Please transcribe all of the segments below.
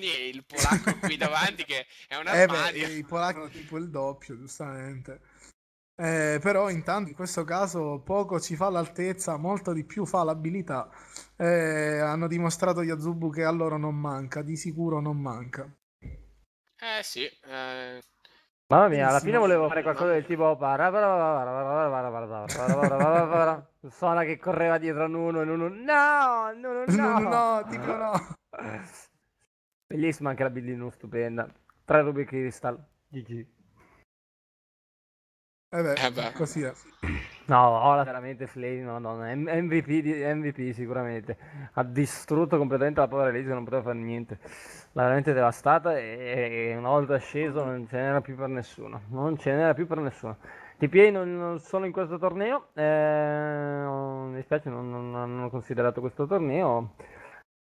milioni e il polacco qui davanti che è una eh beh, I polacchi tipo il doppio, giustamente. Eh, però intanto in questo caso poco ci fa l'altezza, molto di più fa l'abilità. Eh, hanno dimostrato gli Azubu che a loro non manca, di sicuro non manca. Eh sì. Eh... Mamma mia, alla fine volevo fare qualcosa del tipo Suona che correva dietro a Nuno e Nuno no, Nuno no, no, no, tipo no. Bellissima anche la billino stupenda. Tre Ruby crystal. GG. Eh beh, eh beh. così è. No, Ola veramente Flame, no, MVP, MVP sicuramente. Ha distrutto completamente la povera Elise, non poteva fare niente. L'ha veramente devastata e, e, una volta sceso non ce n'era più per nessuno. Non ce n'era più per nessuno. TPA non, non sono in questo torneo, eh, oh, mi spiace, non, non, non ho considerato questo torneo.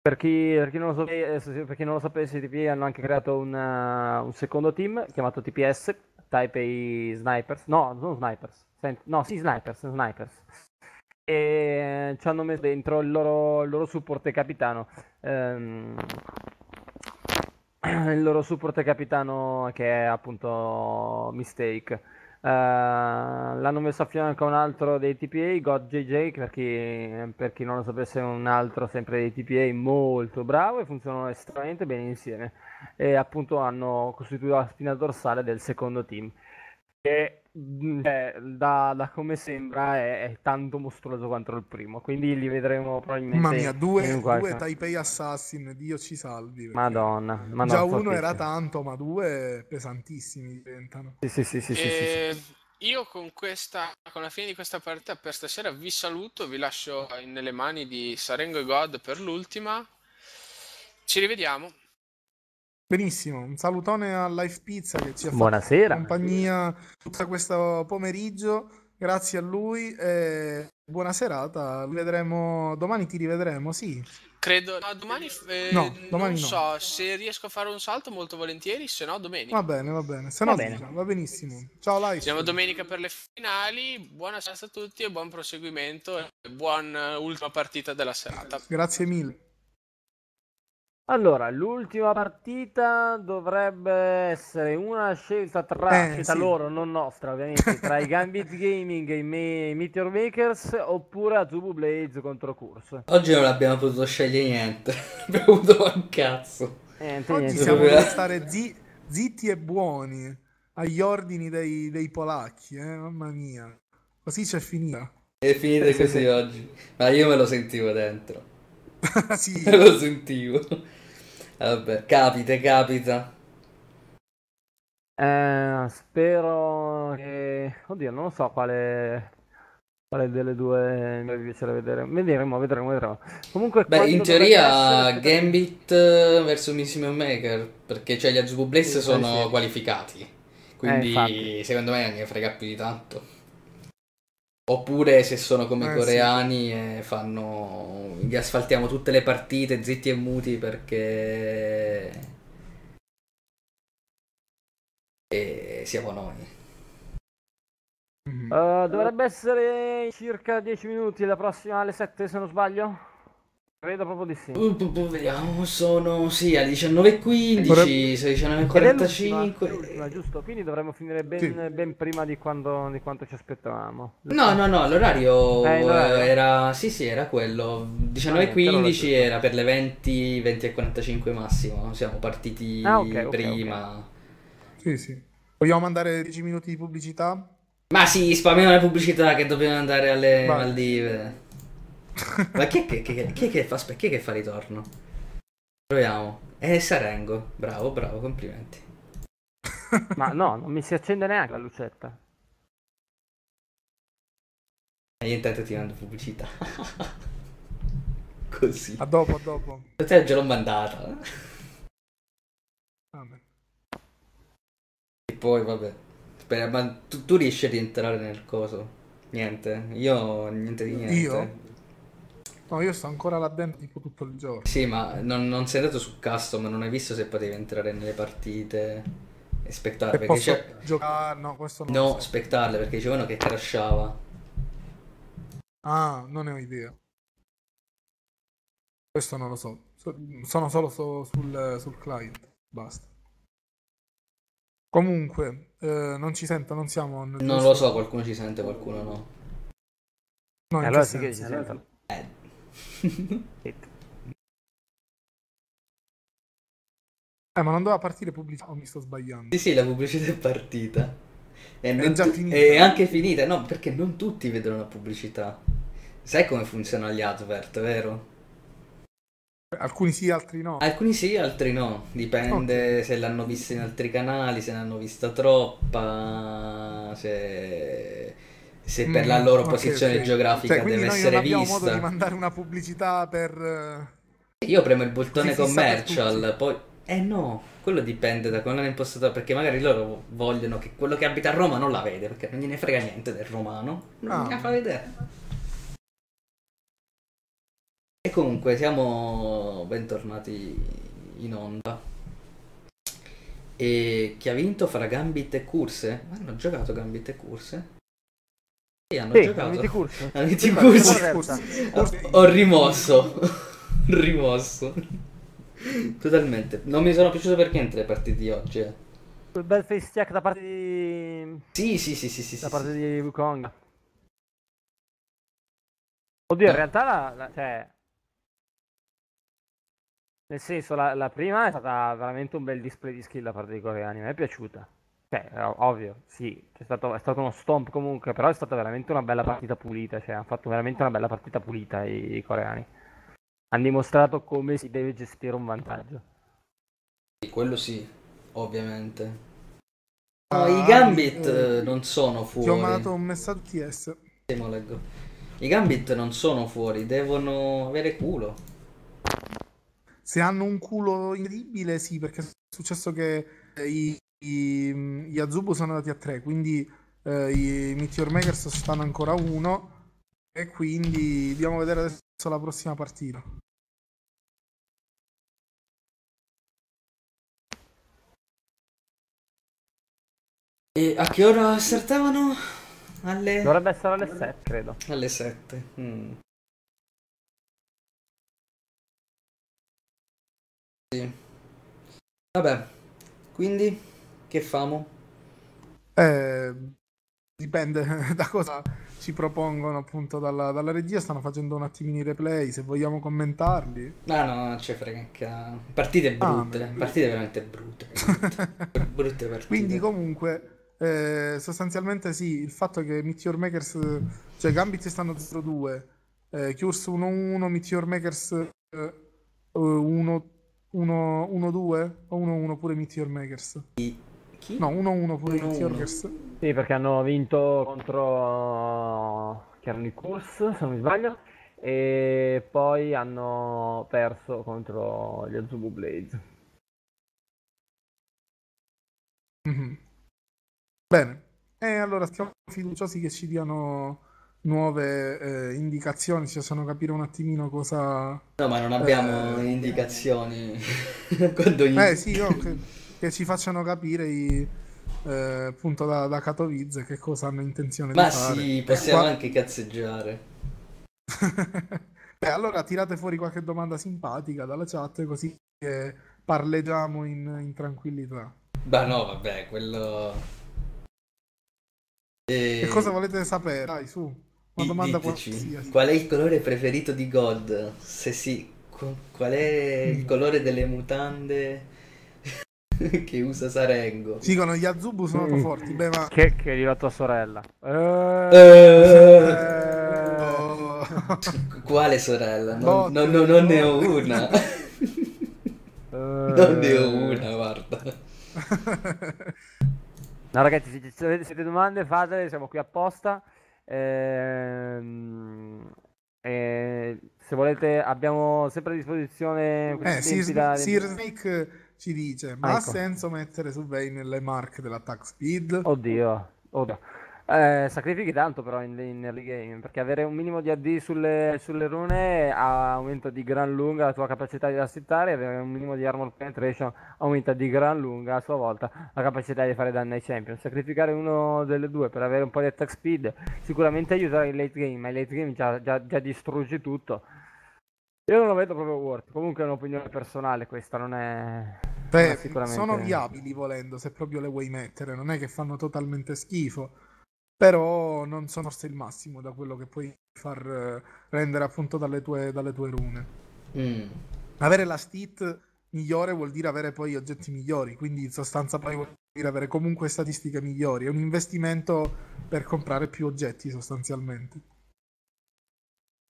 Per chi, per, chi sapesse, eh, per chi, non lo sapesse, i TPA hanno anche creato una, eh, un secondo team chiamato TPS, Taipei Snipers. No, non Snipers. Senti, no, sì, Snipers, Snipers. E eh, ci hanno messo dentro il loro, il loro support capitano. Ehm, il loro supporto capitano che è appunto Mistake. Uh, l'hanno messo a fianco un altro dei TPA, God JJ, per chi, per chi non lo sapesse è un altro sempre dei TPA molto bravo e funzionano estremamente bene insieme. E appunto hanno costituito la spina dorsale del secondo team che eh, da, da, come sembra è, è, tanto mostruoso quanto il primo. Quindi li vedremo probabilmente. Mamma mia, due, due Taipei Assassin, Dio ci salvi. Perché... Madonna, Madonna, Già uno era tanto, ma due pesantissimi diventano. Sì, sì, sì, sì, e... sì, sì, sì. Eh, io con, questa, con la fine di questa partita per stasera vi saluto, vi lascio nelle mani di Sarengo e God per l'ultima. Ci rivediamo. Benissimo, un salutone a Life Pizza che ci ha Buonasera. fatto compagnia tutto questo pomeriggio. Grazie a lui e buona serata. Vedremo domani ti rivedremo, sì. Credo no, domani eh, no, domani non no. so, se riesco a fare un salto molto volentieri, se no domenica. Va bene, va bene. Se no va, bene. Diciamo, va benissimo. Ciao Life. Siamo domenica per le finali. Buona serata a tutti e buon proseguimento e buona eh, ultima partita della serata. Grazie mille. Allora, l'ultima partita dovrebbe essere una scelta tra, eh, scelta sì. loro, non nostra ovviamente, tra i Gambit Gaming e i me- Meteor Makers oppure Atubu Blaze contro Curse. Oggi non abbiamo potuto scegliere niente, abbiamo avuto un cazzo. Niente, Oggi niente. siamo dovuti stare zi- zitti e buoni agli ordini dei, dei polacchi, eh? mamma mia. Così c'è finita. È finita così oggi, ma io me lo sentivo dentro. sì. lo sentivo. Vabbè, capita, capita. Eh, spero che... Oddio, non lo so quale... Quale delle due mi piacerebbe vedere? Vedremo, vedremo, vedremo. Comunque, Beh, in teoria essere... Gambit eh, verso Missile Maker, perché cioè gli Azubu Bliss sì, sono sì. qualificati. Quindi, eh, secondo me, non ne frega più di tanto. Oppure se sono come i eh, coreani sì. e fanno. gli asfaltiamo tutte le partite zitti e muti perché. E siamo noi. Uh, dovrebbe essere circa 10 minuti la prossima alle 7 se non sbaglio. Credo proprio di sì. Uh, vediamo, sono sì, alle 19.15, Vorrei... sono 19.45. giusto, quindi dovremmo finire ben, sì. ben prima di, quando, di, quanto ci aspettavamo. No, no, no, l'orario eh, era... Sì, sì, era quello. 19.15 ah, era per le 20, 20.45 massimo, siamo partiti ah, okay, prima. Okay, okay. Sì, sì. Vogliamo mandare 10 minuti di pubblicità? Ma sì, spammiamo le pubblicità che dobbiamo andare alle Vai. Maldive. Ma chi è che, chi, chi è che fa, chi è che fa ritorno? Proviamo. È eh, Sarengo. Bravo, bravo, complimenti. Ma no, non mi si accende neanche la lucetta. E eh, io intanto ti mando pubblicità. Così. A dopo, a dopo. Te già l'ho mandata. Vabbè. Ah, e poi, vabbè. Spera, ma tu, tu riesci a rientrare nel coso? Niente. Io, niente di niente. Io? No, io sto ancora là dentro tipo tutto il giorno. Sì, ma non, non sei andato su custom, non hai visto se potevi entrare nelle partite e spectarle. Perché posso giocare? No, questo non No, so. spectarle perché dicevano che crashava. Ah, non ne ho idea. Questo non lo so. Sono solo so sul, sul, client. Basta. Comunque, eh, non ci sento, non siamo. Non lo so, qualcuno ci sente, qualcuno no. no eh, allora sì che ci sentono. Eh, Ecco. eh, ma non doveva partire pubblicità o oh, mi sto sbagliando? Sì, sì, la pubblicità è partita. E è già finita. È anche finita, no, perché non tutti vedono la pubblicità. Sai come funzionano gli advert, vero? Alcuni sì, altri no. Alcuni sì, altri no. Dipende okay. se l'hanno vista in altri canali, se ne hanno vista troppa, se se per la mm, loro mm, posizione okay, geografica cioè, deve essere vista. Non modo di mandare una pubblicità per. Io premo il bottone commercial, poi. Eh no, quello dipende da quando l'hanno impostato perché magari loro vogliono che quello che abita a Roma non la vede perché non gliene frega niente del romano. Non ah. fa vedere. E comunque siamo bentornati in onda. E chi ha vinto fra Gambit e Curse? Ma hanno giocato Gambit e Curse? Sì, hanno sì, giocato. Curso. Sì, curso. Ho, ho rimosso. rimosso. Totalmente. Non mi sono piaciuto per niente le partite di oggi. Eh. Quel bel face check da parte di... Sì, sì, sì, sì. sì da sì, parte sì. di Wukong. Oddio, in realtà la... la cioè... Nel senso, la, la prima è stata veramente un bel display di skill da parte dei coreani. Mi è piaciuta cioè, ovvio, sì, stato, è stato uno stomp comunque, però è stata veramente una bella partita pulita, cioè hanno fatto veramente una bella partita pulita i, i coreani. Hanno dimostrato come si deve gestire un vantaggio. Sì, quello sì, ovviamente. No, ah, I eh, Gambit eh, eh, non sono fuori. Ti ho mandato un messaggio TS. Sì, ma leggo. I Gambit non sono fuori, devono avere culo. Se hanno un culo incredibile, sì, perché è successo che eh, i i, mm, gli Azubu sono andati a 3, quindi eh, i Meteor Makers stanno ancora a 1 e quindi dobbiamo vedere adesso la prossima partita. E a che ora startavano? Alle... Dovrebbe essere alle 7, credo. Alle 7. Mm. Sì. Vabbè, quindi... Che famo? Eh, dipende da cosa ci propongono appunto dalla, dalla, regia. Stanno facendo un attimino i replay. Se vogliamo commentarli, no, no, non c'è frega. Eh, partite ah, brutte, ah, partite veramente brutte, brutte, brutte partite. Quindi, comunque. Eh, sostanzialmente sì, il fatto che Meteor Makers, cioè Gambit stanno 0-2, eh, Cures 1-1, Meteor Makers eh, 1-2 o 1-1 pure Meteor Makers. Chi? No, 1-1 pure inizio Rust. Sì, perché hanno vinto contro... Eh, che erano i Kurs, se non mi sbaglio. E poi hanno perso contro gli Azubu Blaze. Mm -hmm. Bene. E allora stiamo fiduciosi che ci diano nuove eh, indicazioni, ci cioè, facciano capire un attimino cosa... No, ma non abbiamo eh... indicazioni. Quando gli... Eh sì, no, che che ci facciano capire i, eh, appunto da, da, Katowice che cosa hanno intenzione Ma di sì, fare. Ma sì, possiamo Qua... anche cazzeggiare. Beh, allora tirate fuori qualche domanda simpatica dalla chat così che parleggiamo in, in tranquillità. Beh no, vabbè, quello... E... Che cosa volete sapere? Dai, su. Una domanda qualsiasi. Qual è il colore preferito di God? Se sì, qual è il mm. colore delle mutande che usa Sarengo. Sì, con gli Azubu sono mm. forti. Beh, ma... Che, che è arrivata sorella. Eh... Eh... Oh. Quale sorella? Non, no, boh, no, non ne ho una. Non ne ho eh. una, guarda. No, ragazzi, se, se avete domande fatele, siamo qui apposta. Ehm... E se volete abbiamo sempre a disposizione eh, Sears, da... Sears Snake ci dice: Ma ecco. ha senso mettere su Vayne le marche dell'attack speed? Oddio, oddio. Eh, sacrifichi tanto però in, in, early game perché avere un minimo di AD sulle, sulle rune aumenta di gran lunga la tua capacità di assettare e avere un minimo di armor penetration aumenta di gran lunga a sua volta la capacità di fare danni ai champion sacrificare uno delle due per avere un po' di attack speed sicuramente aiuta in late game ma in late game già, già, già distrugge tutto io non lo vedo proprio worth. Comunque è un'opinione personale questa, non è. Beh, non sicuramente... sono viabili volendo se proprio le vuoi mettere, non è che fanno totalmente schifo, però non sono forse il massimo da quello che puoi far eh, rendere appunto dalle tue, dalle tue rune. Mm. Avere la stit migliore vuol dire avere poi oggetti migliori, quindi in sostanza poi vuol dire avere comunque statistiche migliori, è un investimento per comprare più oggetti sostanzialmente.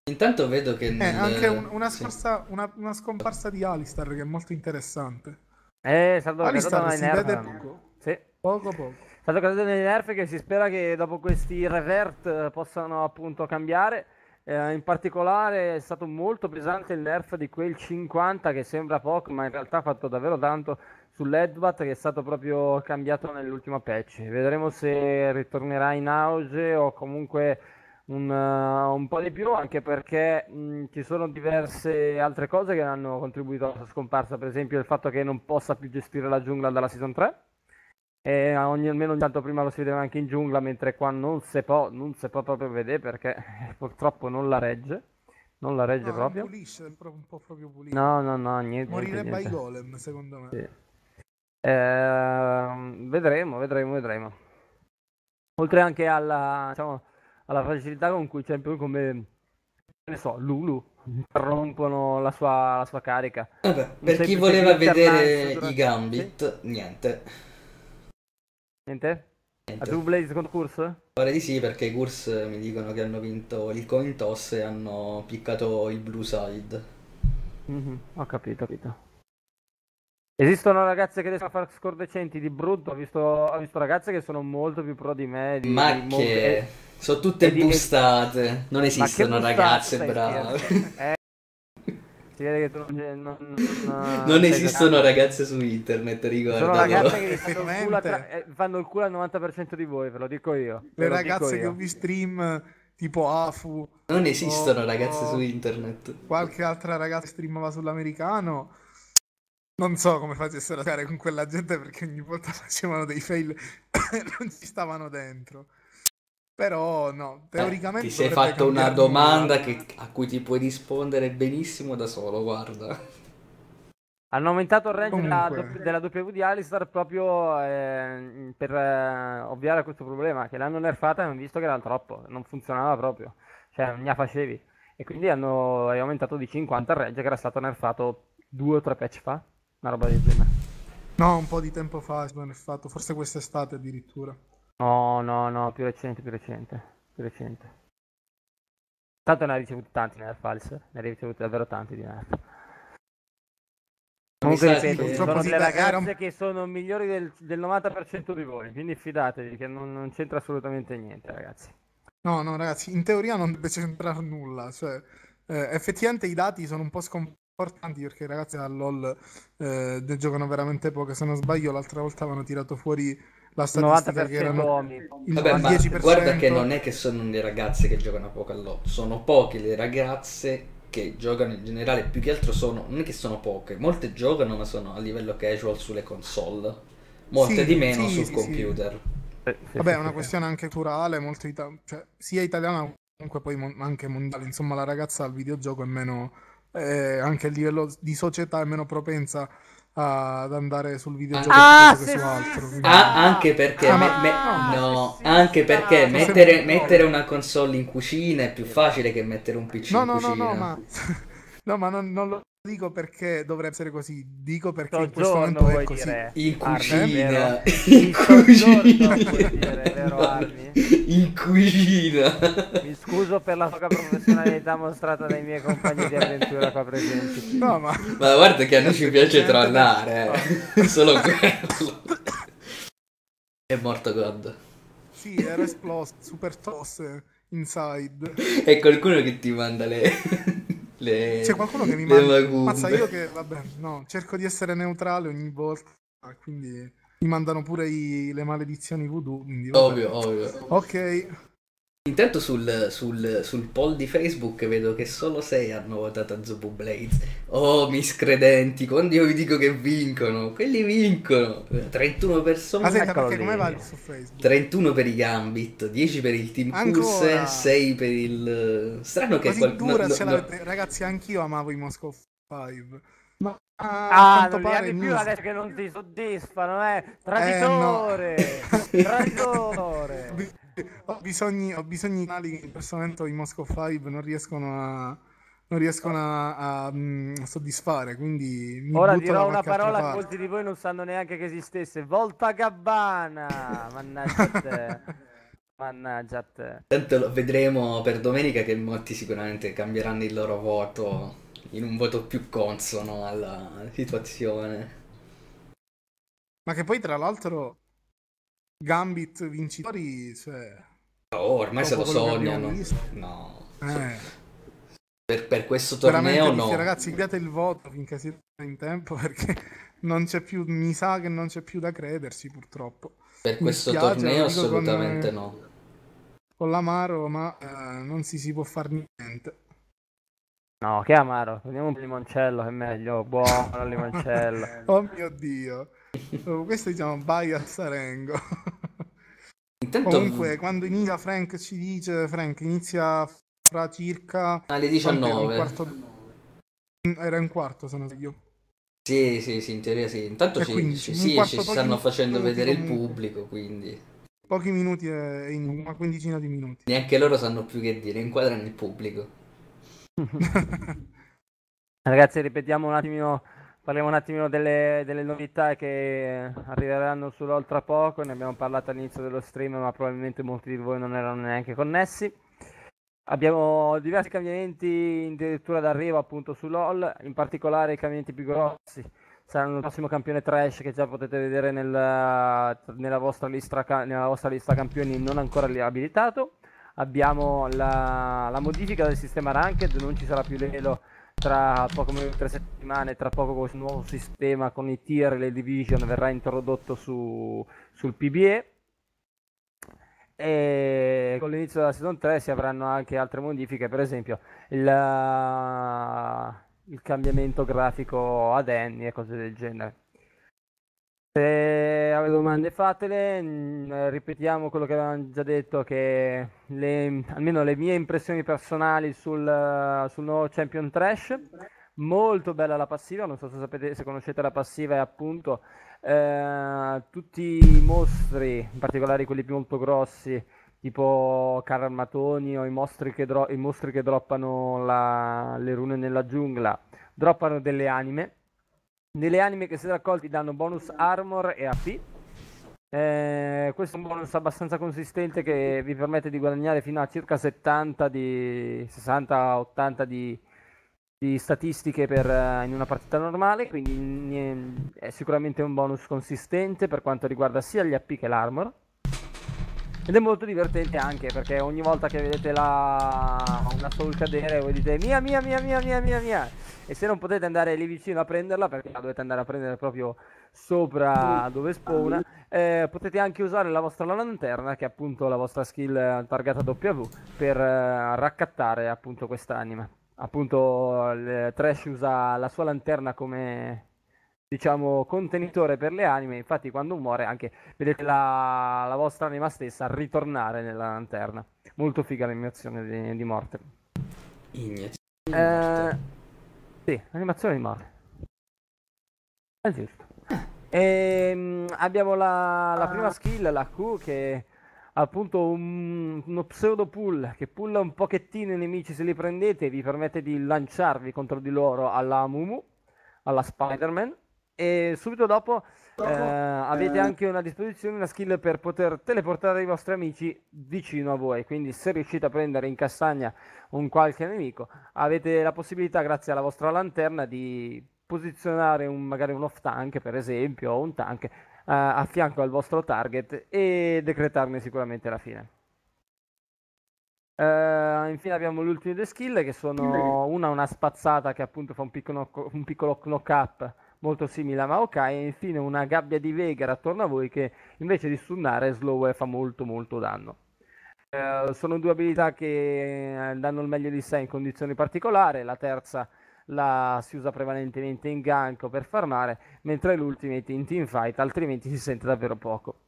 Intanto vedo che... Eh, nel... anche un, una, scorsa, sì. una, una, scomparsa di Alistar che è molto interessante. Eh, è stato Alistar si nerf. vede poco. Sì. Poco poco. È stato caduto nei nerf che si spera che dopo questi revert eh, possano appunto cambiare. Eh, in particolare è stato molto pesante il nerf di quel 50 che sembra poco ma in realtà ha fatto davvero tanto sull'Edbat che è stato proprio cambiato nell'ultima patch. Vedremo se ritornerà in auge o comunque un, uh, un, po' di più anche perché mh, mm, ci sono diverse altre cose che hanno contribuito alla sua scomparsa, per esempio il fatto che non possa più gestire la giungla dalla season 3 e eh, ogni, almeno ogni tanto prima lo si vedeva anche in giungla mentre qua non si può, non si può proprio vedere perché purtroppo non la regge non la regge no, proprio pulisce, è un po' proprio no no no niente morirebbe ai golem secondo me sì. eh, vedremo vedremo vedremo oltre anche alla diciamo, alla facilità con cui champion come ne so, Lulu rompono la sua, la sua carica. Vabbè, per chi voleva vedere i Gambit, sì? niente. Niente? Niente. A True Blaze Curse? Pare di sì, perché i Curse eh, mi dicono che hanno vinto il coin toss e hanno piccato il blue side. Mm-hmm. Ho capito, ho capito. Esistono ragazze che riescono a fare score decenti di brutto, ho visto, ho visto ragazze che sono molto più pro di me. Di, Ma di che... Molte sono tutte bustate. Non esistono ragazze brave. Si eh, vede che tu non, non, non, non esistono ragazze su internet, ricorda. Sono ragazze che fanno il, culo tra, eh, fanno il culo al 90% di voi, ve lo dico io. Le ragazze che vi stream tipo Afu. Non esistono ragazze su internet. Qualche altra ragazza streamava sull'americano. Non so come facessero a stare con quella gente perché ogni volta facevano dei fail e non ci stavano dentro. Però no, eh, teoricamente... ti sei fatto una domanda che, a cui ti puoi rispondere benissimo da solo, guarda. Hanno aumentato il range Comunque. della, W di Alistar proprio eh, per eh, ovviare a questo problema, che l'hanno nerfata e hanno visto che era troppo, non funzionava proprio, cioè non ne facevi. E quindi hanno aumentato di 50 il range che era stato nerfato due o tre patch fa, una roba del genere. No, un po' di tempo fa è stato nerfato, forse quest'estate addirittura. No, no, no, più recente, più recente, più recente. Tanto ne ha ricevuti tanti nerf, Alice, ne ha ricevuti davvero tanti di nerf. Comunque ripeto, che... sono delle ragazze che sono migliori del, del, 90% di voi, quindi fidatevi che non, non, c'entra assolutamente niente, ragazzi. No, no, ragazzi, in teoria non deve c'entrare nulla, cioè, eh, effettivamente i dati sono un po' sconfortanti perché i ragazzi da LOL eh, giocano veramente poco, se non sbaglio l'altra volta avevano tirato fuori la statistica 90% che erano uomini. Vabbè, ma 10%... guarda che non è che sono le ragazze che giocano a Pokallot, sono poche le ragazze che giocano in generale, più che altro sono, non è che sono poche, molte giocano ma sono a livello casual sulle console, molte sì, di meno sì, sul sì, computer. Eh, Vabbè, è una questione anche culturale, molto ita- cioè, sia italiana comunque poi mon- anche mondiale, insomma la ragazza al videogioco è meno, eh, anche a livello di società è meno propensa ad andare sul videogioco ah, ah se... altro, quindi... ah, anche perché, ah, me, me, ah, no, anche perché mettere, mettere, una console in cucina è più facile che mettere un PC no, in no, cucina. No, no, ma, no, ma non, non lo dico perché dovrebbe essere così, dico perché in questo momento è così. Dire, in cucina, Arne, in cucina, dire, cucina. Mi scuso per la poca professionalità mostrata dai miei compagni di avventura qua presenti. No, ma... ma... guarda che a noi ci piace trollare. eh. Oh. solo quello. È morto God. Sì, era esploso, super toss inside. È qualcuno che ti manda le le, c'è qualcuno che mi manda mazza io che vabbè no cerco di essere neutrale ogni volta quindi mi mandano pure i, le maledizioni voodoo quindi, ovvio ovvio ok Intanto sul, sul, sul, poll di Facebook vedo che solo 6 hanno votato a Zubu Blades. Oh, miscredenti, quando io vi dico che vincono, quelli vincono. 31 persone. Ma senta, perché come va su Facebook? 31 per i Gambit, 10 per il Team Ancora? 6 per il... Strano che... Così qual... dura no, no, no. Ragazzi, anch'io amavo i Moscow 5. Ma ah, ah non pare più adesso che non ti soddisfano, eh? Traditore! Eh, no. Traditore! ho bisogni, ho bisogni canali che in questo momento i Moscow 5 non riescono a, non riescono a, a, mm, a soddisfare. Quindi Ora dirò una parola che molti di voi non sanno neanche che esistesse. Volta Gabbana! Mannaggia te. Mannaggia te. Tanto vedremo per domenica che molti sicuramente cambieranno il loro voto in un voto più consono alla situazione. Ma che poi tra l'altro Gambit vincitori, cioè... Oh, ormai se lo sognano. No. Eh. Per, per, questo torneo no. Ragazzi, inviate il voto finché siete in tempo perché non c'è più, mi sa che non c'è più da credersi purtroppo. Per questo spiace, torneo assolutamente con, no. Eh, con l'amaro, ma eh, non si, si può fare niente. No, che amaro, prendiamo un limoncello che è meglio, buono il limoncello. oh mio Dio. Oh, questo si chiama bias Arengo. Intanto... Comunque, quando inizia Frank ci dice, Frank inizia fra circa... Alle 19. Era un quarto, mm, era un quarto se non sbaglio. Sì, sì, sì, in teoria sì. Intanto ci, quindi, ci, sì, ci stanno facendo vedere il pubblico, quindi... Pochi minuti, eh, in una quindicina di minuti. Neanche loro sanno più che dire, inquadrano il pubblico. Ragazzi, ripetiamo un attimino Parliamo un attimino delle, delle novità che arriveranno sull'All tra poco, ne abbiamo parlato all'inizio dello stream ma probabilmente molti di voi non erano neanche connessi. Abbiamo diversi cambiamenti addirittura d'arrivo appunto su LOL, in particolare i cambiamenti più grossi saranno il prossimo campione trash che già potete vedere nel, nella, vostra lista, nella, vostra lista, campioni non ancora abilitato. Abbiamo la, la modifica del sistema ranked, non ci sarà più l'elo tra poco meno di tre settimane, tra poco questo nuovo sistema con i tier e le division verrà introdotto su, sul PBE e con l'inizio della season 3 si avranno anche altre modifiche, per esempio il, il cambiamento grafico ad Annie e cose del genere. Se avete domande fatele, mm, ripetiamo quello che avevamo già detto, che le, almeno le mie impressioni personali sul, eh, sul nuovo Champion Trash, molto bella la passiva, non so se, sapete, se conoscete la passiva è appunto eh, tutti i mostri, in particolare quelli più molto grossi, tipo carmatoni o i mostri che, dro- i mostri che droppano la, le rune nella giungla, droppano delle anime nelle anime che siete raccolti danno bonus armor e AP. Eh, questo è un bonus abbastanza consistente che vi permette di guadagnare fino a circa 70 di 60-80 di, di, statistiche per, uh, in una partita normale, quindi è sicuramente un bonus consistente per quanto riguarda sia gli AP che l'armor. Ed è molto divertente anche perché ogni volta che vedete la... una soul cadere voi dite mia mia mia mia mia mia mia e se non potete andare lì vicino a prenderla perché la dovete andare a prendere proprio sopra mm. dove spawna eh, potete anche usare la vostra lanterna che è appunto la vostra skill targata W per eh, raccattare appunto quest'anima appunto Trash usa la sua lanterna come diciamo, contenitore per le anime. Infatti, quando muore, anche vedete la, la vostra anima stessa ritornare nella lanterna. Molto figa l'animazione di, di morte. Ignazione di morte. Eh, sì, animazione di morte. È giusto. E, ehm, abbiamo la, la ah. prima skill, la Q, che è appunto un, uno pseudo pull che pulla un pochettino i nemici se li prendete vi permette di lanciarvi contro di loro alla Mumu, alla Spider-Man e subito dopo eh, avete eh, anche a disposizione una skill per poter teleportare i vostri amici vicino a voi. Quindi, se riuscite a prendere in castagna un qualche nemico, avete la possibilità, grazie alla vostra lanterna, di posizionare un, magari un off tank, per esempio, o un tank eh, a fianco al vostro target e decretarne sicuramente la fine. Uh, infine abbiamo le ultime due skill che sono una una spazzata che appunto fa un piccolo, un piccolo knock up molto simile a Maokai e infine una gabbia di Vegar attorno a voi che invece di stunnare slow e fa molto molto danno. Eh, sono due abilità che eh, danno il meglio di sé in condizioni particolari, la terza la si usa prevalentemente in gank o per farmare, mentre l'ultimate in teamfight, altrimenti si sente davvero poco.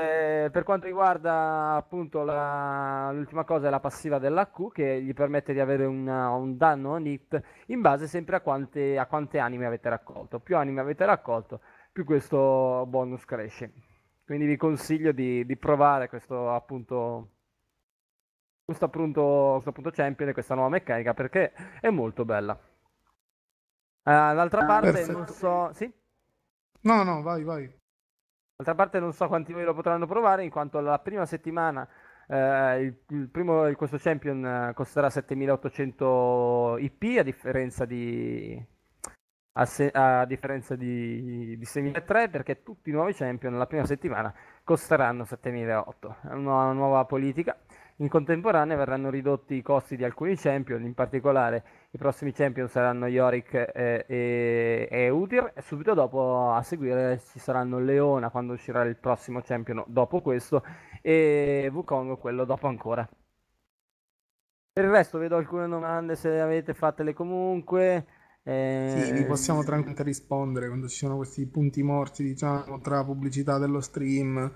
Eh, per quanto riguarda appunto la, l'ultima cosa è la passiva della Q che gli permette di avere una, un danno on hit in base sempre a quante, a quante anime avete raccolto. Più anime avete raccolto, più questo bonus cresce. Quindi vi consiglio di, di provare questo appunto questo appunto, questo appunto champion e questa nuova meccanica perché è molto bella. Uh, d'altra parte Perfetto. non so... Sì? No, no, vai, vai. D'altra parte non so quanti voi lo potranno provare, in quanto la prima settimana eh, il, il, primo, questo champion eh, costerà 7800 IP a differenza di, a, se, a differenza di, di 6003 perché tutti i nuovi champion la prima settimana costeranno 7008. È una nuova politica in contemporanea verranno ridotti i costi di alcuni champion, in particolare i prossimi champion saranno Yorick eh, e, e, e Udir e subito dopo a seguire ci saranno Leona quando uscirà il prossimo champion dopo questo e Wukong quello dopo ancora. Per il resto vedo alcune domande, se le avete fatele comunque. Eh... Sì, vi possiamo tranquillamente rispondere quando ci sono questi punti morti, diciamo, tra pubblicità dello stream,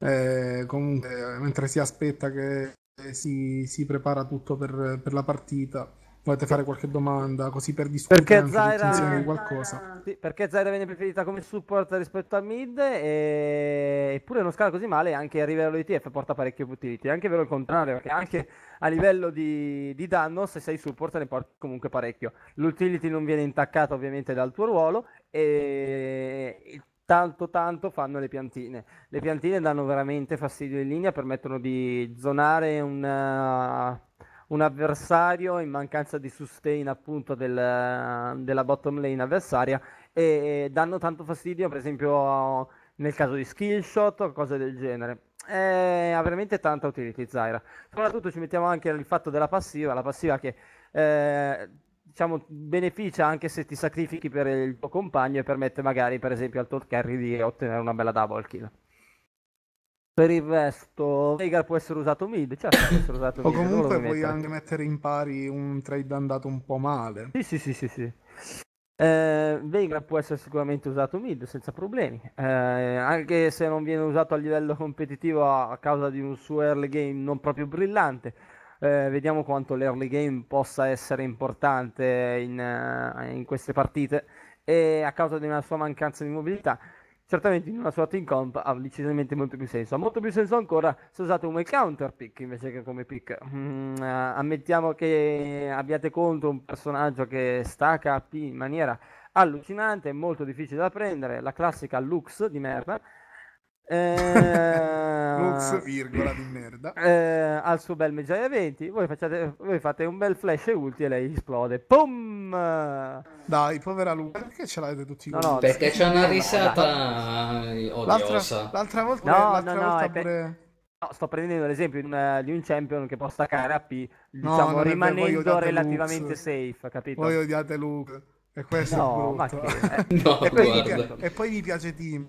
eh, comunque, eh, mentre si aspetta che eh, si, si prepara tutto per, per, la partita, volete fare qualche domanda così per discutere perché Zaira... qualcosa? Sì, perché Zaira viene preferita come support rispetto a mid, e... eppure non scala così male anche a livello di TF porta parecchio utility. È anche vero il contrario, perché anche a livello di, di, danno, se sei support ne porti comunque parecchio. L'utility non viene intaccata ovviamente dal tuo ruolo e tanto tanto fanno le piantine. Le piantine danno veramente fastidio in linea, permettono di zonare un, uh, un avversario in mancanza di sustain appunto del, uh, della bottom lane avversaria e, danno tanto fastidio per esempio uh, nel caso di skill shot o cose del genere. E eh, ha veramente tanta utility Zyra. Soprattutto ci mettiamo anche il fatto della passiva, la passiva che eh, diciamo, beneficia anche se ti sacrifichi per il tuo compagno e permette magari per esempio al tot Carry di ottenere una bella double kill. Per il resto, Veigar può essere usato mid, certo può essere usato mid. o comunque puoi mettere. anche mettere in pari un trade andato un po' male. Sì, sì, sì, sì, sì. Eh, Veigar può essere sicuramente usato mid senza problemi, eh, anche se non viene usato a livello competitivo a causa di un suo early game non proprio brillante eh, vediamo quanto l'early game possa essere importante in, eh, in, queste partite e a causa di una sua mancanza di mobilità certamente in una sua team comp ha decisamente molto più senso ha molto più senso ancora se usate come counter pick invece che come pick mm, eh, ammettiamo che abbiate contro un personaggio che stacca AP in maniera allucinante molto difficile da prendere la classica Lux di merda eh, Linux, eh, virgola di merda. Eh, al suo bel Meggiaia 20, voi, facciate, voi fate un bel flash ulti e lei esplode. Pum! Dai, povera Luca, perché ce l'avete tutti no, no, Perché c'è una risata eh, odiosa. L'altra, l'altra volta, no, l'altra no, volta pure... No, sto prendendo l'esempio di un, di un, champion che può staccare AP, diciamo, no, rimanendo relativamente Lux. safe, capito? Voi odiate Luke, e questo no, è brutto. Che... e, poi, e, poi mi piace Team,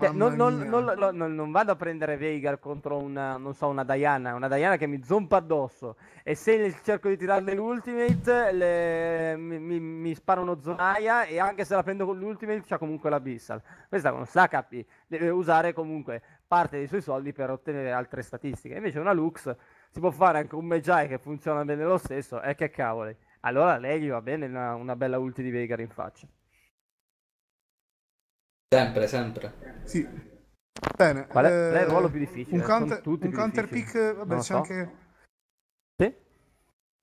cioè, non, non, non, non, vado a prendere Veigar contro una, non so, una Diana, una Diana che mi zompa addosso e se cerco di tirarle l'ultimate le, mi, mi, mi, spara Zonaia e anche se la prendo con l'ultimate c'ha comunque l'abissal. Questa non sa capi, deve usare comunque parte dei suoi soldi per ottenere altre statistiche. Invece una Lux si può fare anche un Mejai che funziona bene lo stesso e eh, che cavoli. Allora lei gli va bene una, una bella ulti di Veigar in faccia. Sempre, sempre. Sì. Bene. Qual è, eh, è, il ruolo più difficile? Un, counter, un counter pick, vabbè, c'è so. anche... Sì?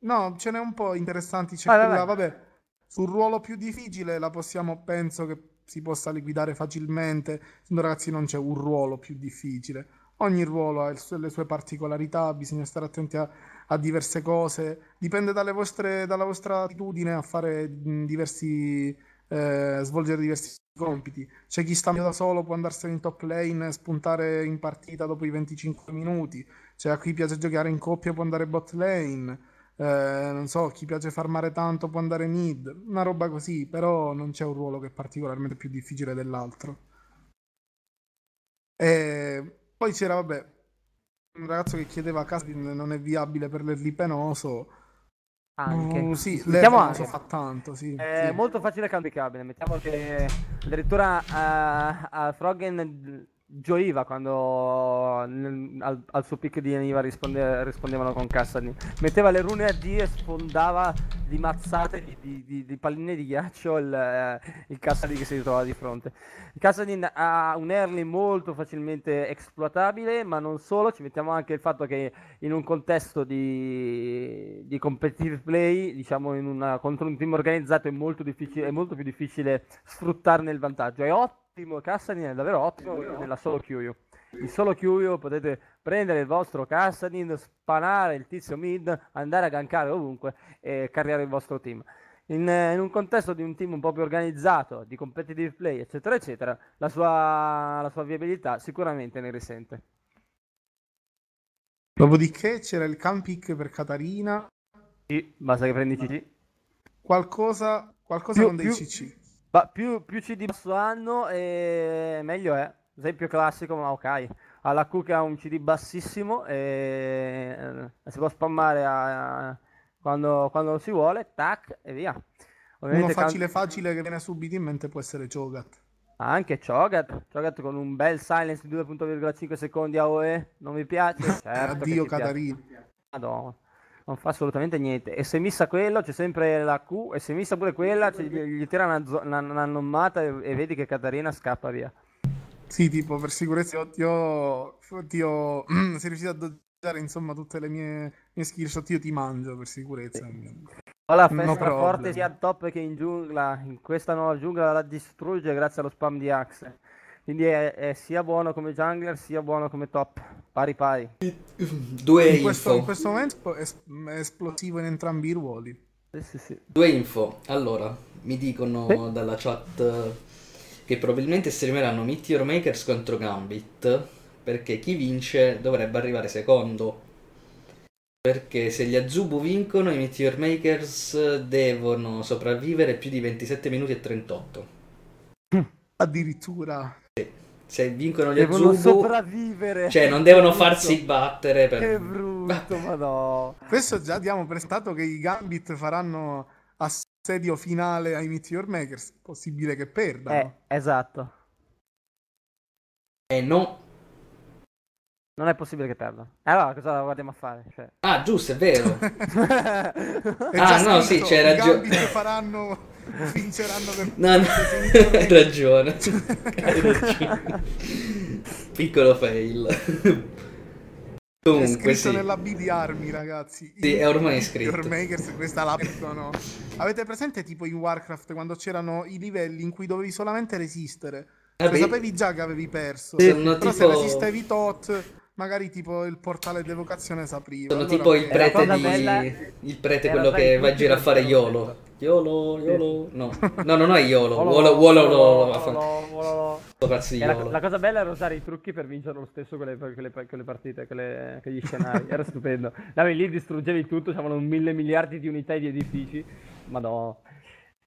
No, ce n'è un po' interessanti, c'è ah, quella, vabbè. vabbè. Sul ruolo più difficile la possiamo, penso che si possa liquidare facilmente. Ragazzi, non c'è un ruolo più difficile. Ogni ruolo ha su- le sue particolarità, bisogna stare attenti a, a diverse cose. Dipende vostre, dalla vostra attitudine a fare diversi eh, svolgere diversi compiti. C'è chi sta da solo, può andarsene in top lane, e spuntare in partita dopo i 25 minuti. C'è a chi piace giocare in coppia, può andare bot lane. Eh, non so, chi piace farmare tanto può andare mid, una roba così, però non c'è un ruolo che è particolarmente più difficile dell'altro. E poi c'era, vabbè, un ragazzo che chiedeva a casa non è viabile per l'early penoso anche. Mm, sì, mettiamo anche. So fa tanto, sì, È sì. molto facile cambio Mettiamo che addirittura a, a Froggen gioiva quando al, al, suo pick di Aniva risponde, rispondevano con Cassani. Metteva le rune a D e sfondava di mazzate di, di, di palline di ghiaccio il, eh, il Cassani che si ritrova di fronte. Il Cassani ha un early molto facilmente esploitabile, ma non solo, ci mettiamo anche il fatto che in un contesto di, di competitive play, diciamo una, contro un team organizzato, è molto, difficile, è molto più difficile sfruttarne il vantaggio. È ottimo ottimo, Kassanin è davvero ottimo nella solo Kyuyu. In solo Kyuyu potete prendere il vostro Kassanin, spanare il tizio mid, andare a gankare ovunque e carriare il vostro team. In, in, un contesto di un team un po' più organizzato, di competitive play, eccetera, eccetera, la sua, la sua viabilità sicuramente ne risente. Dopodiché c'era il campic per Catarina. Sì, basta che prendi CC. Qualcosa, qualcosa più, con dei più, CC. Ma più, più CD basso hanno, e meglio è. Esempio classico, ma ok. Alla Cuca ha un CD bassissimo e eh, si può spammare a, quando, quando si vuole, tac, e via. Ovviamente Uno facile can... facile che viene subito in mente può essere Chogat. Anche Chogat, Chogat con un bel silence di 2.5 secondi a OE, non mi piace? Certo Addio Catarini. Madonna non fa assolutamente niente. E se missa quello, c'è sempre la Q, e se missa pure quella, gli, tira una, zo- una, una nommata e, e, vedi che Catarina scappa via. Sì, tipo, per sicurezza, oddio, oddio sei riuscito a dodare, insomma, tutte le mie, mie skillshot, io ti mangio per sicurezza. Sì. Ho la festa no forte sia a top che in giungla, in questa nuova giungla la distrugge grazie allo spam di Axe. Quindi è, è, sia buono come jungler sia buono come top, pari pari. Due in questo, info. In questo momento è esplosivo in entrambi i ruoli. Eh sì, sì. Due info. Allora, mi dicono sì. dalla chat eh, che probabilmente streameranno Meteor Makers contro Gambit, perché chi vince dovrebbe arrivare secondo. Perché se gli Azubu vincono, i Meteor Makers devono sopravvivere più di 27 minuti e 38. Addirittura se vincono gli devono Azubu, sopravvivere. Cioè, non devono farsi battere. Per... Che brutto, ma no. Questo già diamo prestato che i Gambit faranno assedio finale ai Meteor Makers. Possibile che perdano. Eh, esatto. Eh, no. Non è possibile che perda. Eh, allora, cosa guardiamo a fare? Cioè... Ah, giusto, è vero. ah, no, sì, c'era ragione. I faranno vinceranno per no, no. hai ragione piccolo fail Comunque, è scritto sì. nella BD Army, ragazzi. Sì, è ormai scritto. Warmakers, questa la Avete presente tipo in Warcraft quando c'erano i livelli in cui dovevi solamente resistere? Ah, cioè, sapevi già che avevi perso. Sì, però tipo... se resistevi tot, magari tipo il portale d'evocazione s'apriva. Sono allora, tipo il prete, di... bella... il prete quello che va in giro a fare YOLO. Yolo, Yolo. No, no, non è Yolo. Wolo, Wolo, Wolo. la, cosa bella era usare i trucchi per vincere lo stesso quelle, quelle, quelle partite, quelle, quegli scenari. Era stupendo. Andavi lì, distruggevi tutto. C'erano mille miliardi di unità di edifici. Ma no.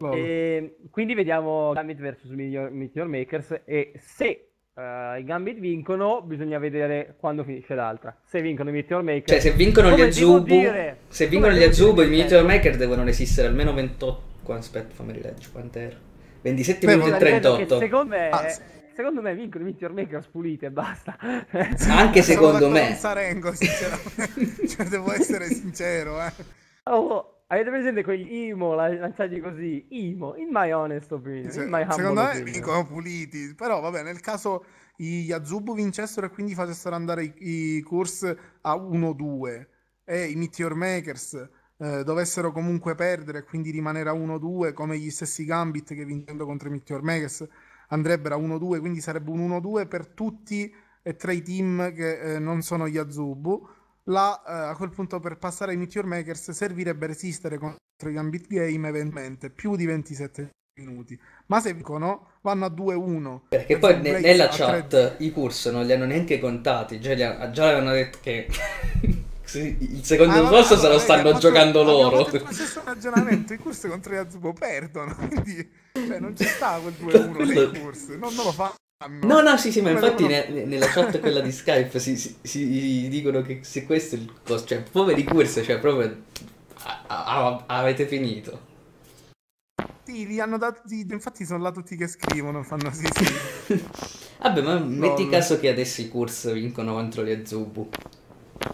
Wow. Ehm, quindi vediamo Summit vs Meteor Makers. E se uh, i Gambit vincono, bisogna vedere quando finisce l'altra. Se vincono i Meteor Maker... Cioè, se vincono gli Azubu... se vincono gli Azubu, i Meteor Maker devono esistere almeno 28... Aspetta, fammi leggere, quant'era? 27 minuti e 38. Secondo me... Ah, secondo me vincono i Meteor Maker spulite e basta. Anche secondo me. Sarengo, sinceramente. cioè, devo essere sincero, eh. Oh, oh. Avete presente quegli IMO lanciati così? IMO, in my honest opinion. Se, my secondo me opinion. dicono puliti, però vabbè, nel caso gli Azubu vincessero e quindi facessero andare i, i Curse a 1-2 e i Meteor Makers eh, dovessero comunque perdere e quindi rimanere a 1-2 come gli stessi Gambit che vincendo contro i Meteor Makers andrebbero a 1-2, quindi sarebbe un 1-2 per tutti e tre i team che eh, non sono gli Azubu là eh, a quel punto per passare ai Meteor Makers servirebbe resistere contro i Gambit Game eventualmente più di 27 minuti. Ma se vincono, vanno a 2-1. Perché poi ne, nella chat 3... i Curse non li hanno neanche contati. Già, hanno, già avevano detto che il secondo ah, posto se lo stanno fatto, giocando loro. Fatto il stesso ragionamento: i Curse contro gli Azubo perdono. Quindi cioè, non ci sta quel 2-1 dei Curse. Non, non lo fa. No, no, sì, sì, ma infatti ne, nella chat quella di Skype si, si, si, dicono che se questo è il costo, cioè poveri corsa, cioè proprio a, a, a, avete finito. Sì, li hanno dato, infatti sono là tutti che scrivono, fanno sì sì. Vabbè, ma no, metti no. caso che adesso i Kurs vincono contro gli Azubu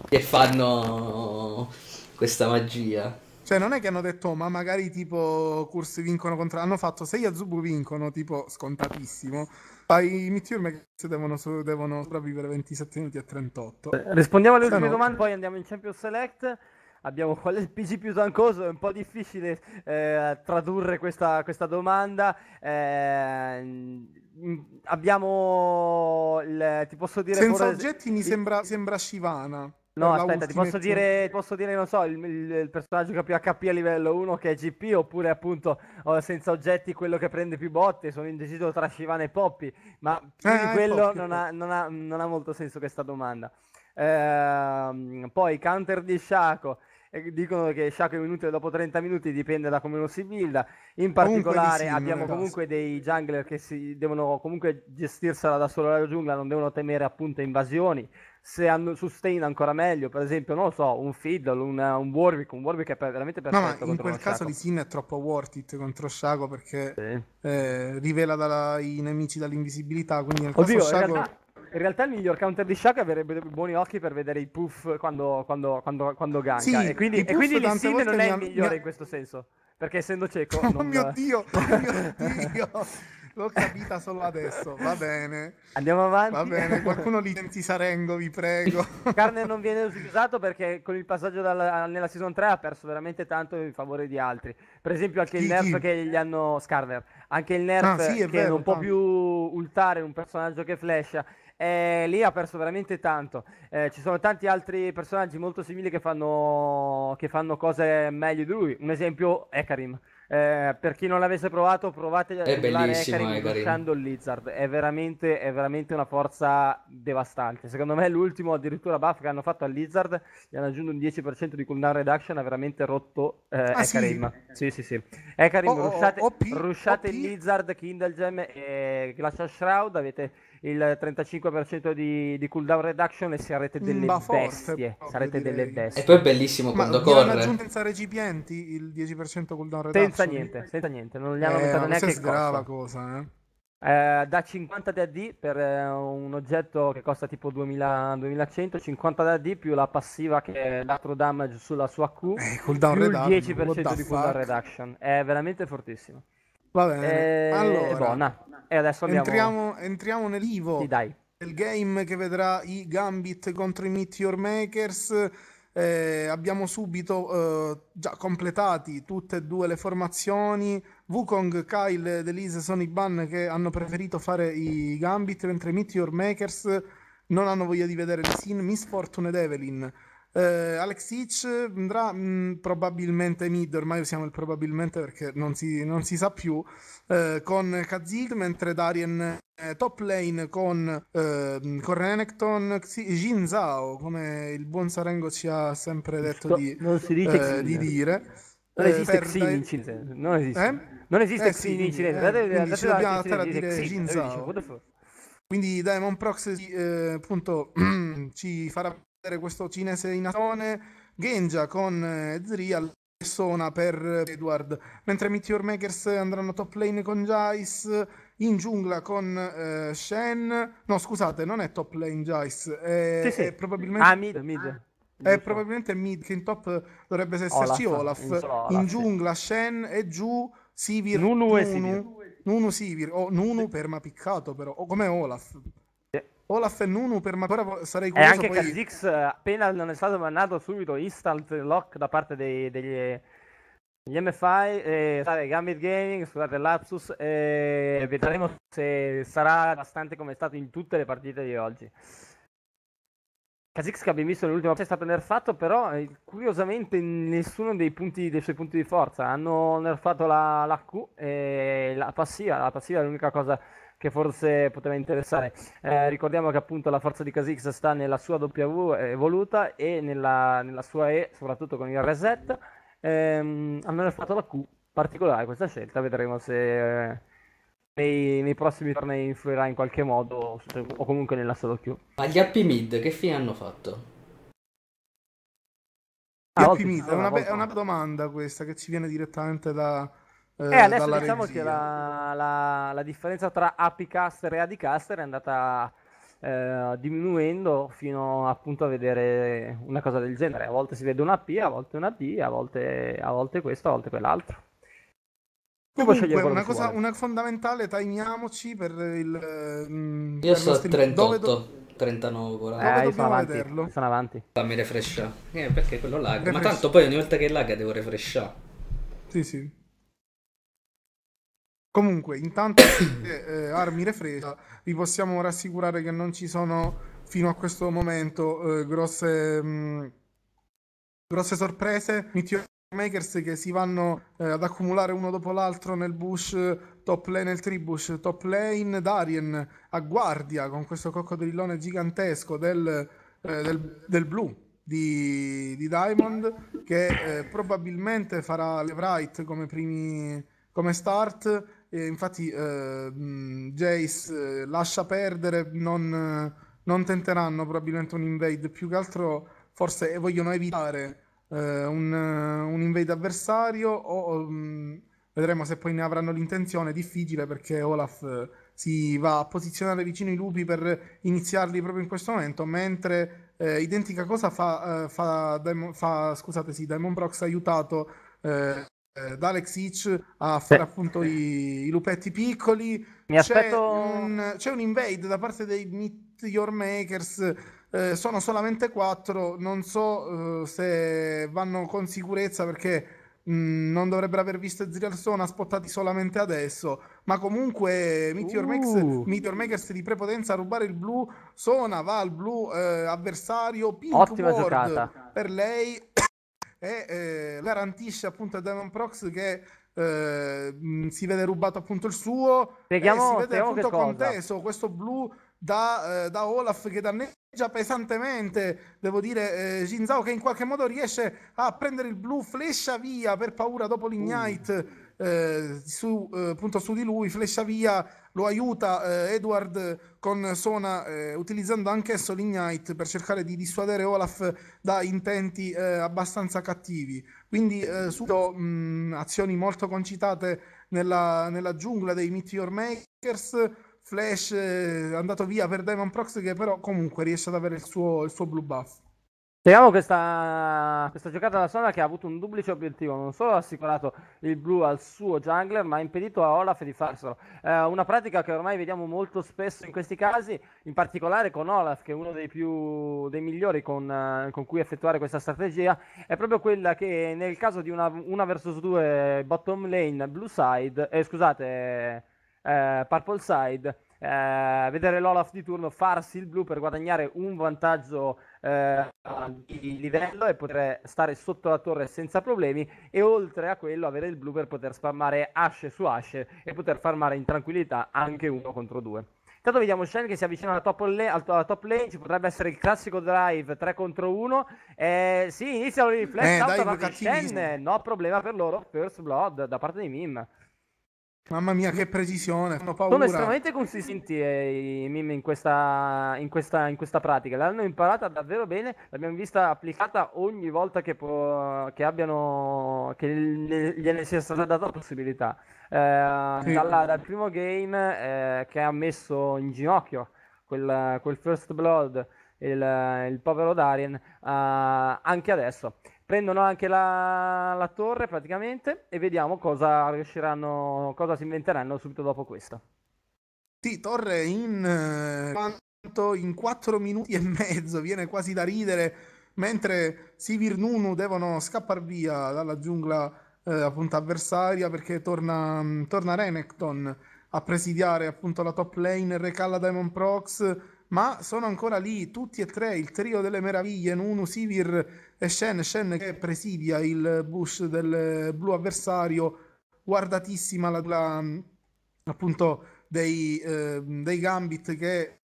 e fanno questa magia. Cioè, non è che hanno detto, ma magari tipo Kurs vincono contro... Hanno fatto, se gli Azubu vincono, tipo, scontatissimo i ai Meteor devono, so- devono sopravvivere 27 minuti e 38. Eh, rispondiamo alle cioè, ultime no. domande, poi andiamo in Champions Select. Abbiamo qual è il PG più tancoso? È un po' difficile eh, tradurre questa, questa domanda. Eh, abbiamo il, ti posso dire. Senza oggetti il... mi sembra, sembra Shivana. No, aspetta, ti posso, dire, posso dire, non so, il, il, il, personaggio che ha più HP a livello 1 che è GP, oppure appunto oh, senza oggetti quello che prende più botte, sono indeciso tra Shivan e Poppy, ma eh, quello non ha, non, ha, non ha, molto senso questa domanda. Ehm, poi counter di Shaco, dicono che Shaco è inutile dopo 30 minuti, dipende da come lo si builda, in particolare comunque abbiamo comunque dei jungler che si devono comunque gestirsela da solo la giungla, non devono temere appunto invasioni se hanno, sustain ancora meglio, per esempio, non lo so, un Fiddle, una, un Warwick, un Warwick è veramente perfetto. No, ma in quel caso di Sin è troppo worth it contro Shaco perché sì. eh, rivela dalla, i nemici dall'invisibilità, quindi nel Oddio, caso Shaco... In realtà... il miglior counter di Shaka avrebbe buoni occhi per vedere i puff quando, quando, quando, quando ganka. Sì, e quindi, e quindi non è il migliore ha... in questo senso. Perché essendo cieco. Oh non... mio dio! Oh mio dio! L'ho capita solo adesso, va bene. Andiamo avanti. Va bene, qualcuno licenzi Sarengo, vi prego. Carne non viene usato perché con il passaggio dalla, nella season 3 ha perso veramente tanto in favore di altri. Per esempio anche il nerf che gli hanno Scarver, anche il nerf ah, sì, che vero, non tanto. può più ultare un personaggio che flasha eh, lì ha perso veramente tanto. Eh, ci sono tanti altri personaggi molto simili che fanno, che fanno cose meglio di lui. Un esempio è Karim. Eh, per chi non l'avesse provato, provate a giocare Hecarim bruciando il Lizard. È veramente, è veramente, una forza devastante. Secondo me, l'ultimo addirittura buff che hanno fatto al Lizard gli hanno aggiunto un 10% di cooldown reduction. Ha veramente rotto eh, ah, Hecarim. Sì, sì, sì. Hecarim, oh, rusciate, oh, oh, rusciate oh, oh, il Lizard, Kindle Gem e Glacial Shroud. Avete il 35% di, di, cooldown reduction e sarete mm, delle Ma bestie. Forse, sarete delle bestie. E poi è bellissimo quando Ma corre. Ma aggiunto senza recipienti il 10% cooldown reduction? Senza niente, senza niente. Non gli hanno eh, aumentato neanche il costo. la cosa, eh? Eh, da 50 DAD per eh, un oggetto che costa tipo 2000, 2100, 50 DAD più la passiva che è l'altro damage sulla sua Q, eh, cooldown più il 10% di cooldown fuck. reduction. È veramente fortissimo. Va bene. Eh, allora, buona. E adesso abbiamo... entriamo, entriamo nell'Ivo. Sì, dai. Del game che vedrà i Gambit contro i Meteor Makers. Eh, abbiamo subito eh, già completati tutte e due le formazioni. Wukong, Kyle ed Elise sono i ban che hanno preferito fare i Gambit, mentre i Meteor Makers non hanno voglia di vedere il Sin, Fortune ed Evelyn. Eh, Alex Hitch andrà mh, mm, probabilmente mid, ormai usiamo il probabilmente perché non si, non si sa più, eh, con Kazil, mentre Darien eh, top lane con, eh, con Renekton Jin Zhao, come il buon Sarengo ci ha sempre detto Sto, di, non si dice eh, di dire. Non eh, esiste Xin in cinese, non esiste, non esiste Xin in cinese, andate, andate ci dobbiamo adattare a dire Jin Zhao. Quindi Diamond Proxy appunto ci farà vedere questo cinese in azione, Genja con eh, Zrial e Sona per eh, Edward, mentre Meteor Makers andranno top lane con Jais, in giungla con eh, Shen, no scusate, non è top lane Jais, è, sì, sì. è probabilmente... Ah, mid, mid. Ah, è probabilmente mid che in top dovrebbe esserci Olaf, Olaf. Olaf in giungla sì. Shen e giù Sivir Nunu, Nunu e Sivir Nunu Sivir o Nunu per ma piccato però o come Olaf Olaf e Nunu per Matura sarei curioso. E anche poi... Kha'Zix appena non è stato mandato subito instant lock da parte dei, degli, degli MFI, eh, scusate, Gambit Gaming, scusate Lapsus, eh, vedremo se sarà bastante come è stato in tutte le partite di oggi. Kha'Zix che abbiamo visto nell'ultima partita è stato nerfato, però eh, curiosamente nessuno dei, punti, dei suoi punti di forza. Hanno nerfato la, la Q e la passiva, la passiva è l'unica cosa che forse poteva interessare. Eh, ricordiamo che appunto la forza di Kha'Zix sta nella sua W evoluta eh, e nella, nella sua E, soprattutto con il reset. Ehm, hanno fatto la Q particolare questa scelta, vedremo se eh, nei, nei, prossimi tornei influirà in qualche modo o comunque nella solo Q. Ma gli AP mid che fine hanno fatto? Ah, gli è ah, una, be- è una domanda questa che ci viene direttamente da eh, e eh, adesso diciamo regia. che la, la, la, differenza tra apicaster e adicaster è andata eh, diminuendo fino appunto a vedere una cosa del genere. A volte si vede una P, a volte una D, a volte, a volte questo, a volte quell'altro. Comunque, una cosa una fondamentale, timiamoci per il... Mm, Io per sto a 38, do... 39, 40. Eh, sono avanti, vederlo? sono avanti. Fammi refresciare. Eh, perché quello lag. Refresh. Ma tanto poi ogni volta che lag devo refresciare. Sì, sì. Comunque, intanto, eh, eh, armi refresa, vi possiamo rassicurare che non ci sono fino a questo momento eh, grosse, mh, mm, grosse sorprese. Meteor Makers che si vanno eh, ad accumulare uno dopo l'altro nel bush top lane, nel tribush top lane. Darien a guardia con questo coccodrillone gigantesco del, eh, del, del blu di, di, Diamond che eh, probabilmente farà le right come primi come start e infatti, eh, Jace eh, lascia perdere, non, eh, non, tenteranno probabilmente un invade, più che altro forse eh, vogliono evitare eh, un, un, invade avversario o um, vedremo se poi ne avranno l'intenzione, è difficile perché Olaf si va a posizionare vicino ai lupi per iniziarli proprio in questo momento, mentre eh, identica cosa fa, eh, fa, Daimon, fa scusate, sì, Diamond Brox aiutato eh, eh, da Alex Hitch a fare sì. appunto i, i, lupetti piccoli. Mi aspetto... c'è, un, c'è un invade da parte dei Meet Your Makers. Eh, sono solamente quattro. Non so eh, se vanno con sicurezza perché mh, mm, non dovrebbero aver visto Ezreal Sona spottati solamente adesso. Ma comunque, Meteor, uh. Max, Meteor Makers di prepotenza a rubare il blu. Sona va al blu eh, avversario. Pink Ottima Ward giocata. per lei e eh, la appunto a Demon Prox che eh, si vede rubato appunto il suo spieghiamo, si vede appunto conteso questo blu da, eh, da, Olaf che danneggia pesantemente, devo dire, eh, Zhao che in qualche modo riesce a prendere il blu, flescia via per paura dopo l'Ignite. Uh eh, su, appunto eh, su di lui, flescia via, lo aiuta eh, Edward con Sona eh, utilizzando anch'esso l'Ignite per cercare di dissuadere Olaf da intenti abbastanza cattivi. Quindi subito mh, mm, azioni molto concitate nella, nella giungla dei Meteor Makers. Flash andato via per Diamond Prox che però comunque riesce ad avere il suo, il suo blue buff. Speriamo questa, questa giocata da sola che ha avuto un duplice obiettivo, non solo ha assicurato il blu al suo jungler, ma ha impedito a Olaf di farselo. Eh, una pratica che ormai vediamo molto spesso in questi casi, in particolare con Olaf, che è uno dei, più, dei migliori con, eh, con, cui effettuare questa strategia, è proprio quella che nel caso di una, una versus 2 bottom lane blue side, eh, scusate, eh, purple side, eh, vedere l'Olaf di turno farsi il blu per guadagnare un vantaggio eh, di livello e poter stare sotto la torre senza problemi e oltre a quello avere il blu per poter spammare asce su asce e poter farmare in tranquillità anche uno contro due. Intanto vediamo Shen che si avvicina alla top, lane, alla top lane, ci potrebbe essere il classico drive 3 contro 1. Eh, sì, iniziano i eh, flash eh, out dai, Shen, no problema per loro, first blood da parte di Mim. Mamma mia, che precisione, ho paura. Sono estremamente consistenti eh, i meme in questa, in, questa, in questa, pratica. L'hanno imparata davvero bene, l'abbiamo vista applicata ogni volta che, può, che, abbiano, che gliene sia stata data la possibilità. Eh, sì. dalla, dal primo game eh, che ha messo in ginocchio quel, quel First Blood, il, il povero Darien, eh, anche adesso. Prendono anche la, la torre praticamente e vediamo cosa riusciranno, cosa si inventeranno subito dopo questa. Sì, torre in, eh, in 4 minuti e mezzo, viene quasi da ridere, mentre Sivir Nunu devono scappare via dalla giungla eh, appunto avversaria perché torna, mm, torna Renekton a presidiare appunto la top lane, recalla Diamond Prox ma sono ancora lì tutti e tre, il trio delle meraviglie, Nunu, Sivir e Shen, Shen che presidia il bush del blu avversario, guardatissima la, la appunto dei, eh, dei, Gambit che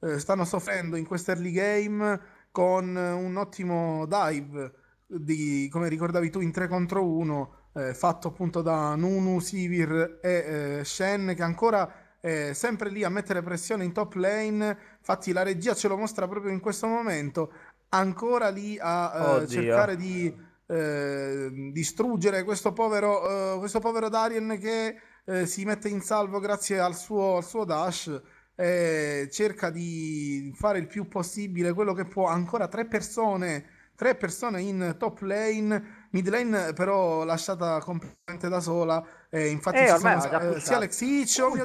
eh, stanno soffrendo in questo early game con un ottimo dive di, come ricordavi tu, in 3 contro 1 eh, fatto appunto da Nunu, Sivir e eh, Shen che ancora eh, sempre lì a mettere pressione in top lane, infatti la regia ce lo mostra proprio in questo momento, ancora lì a eh, cercare di eh, distruggere questo povero, eh, questo povero Darien che eh, si mette in salvo grazie al suo, al suo dash. cerca di fare il più possibile quello che può ancora tre persone tre persone in top lane mid lane però lasciata completamente da sola eh, infatti eh, sono, eh, sia Alex Hitch oh, di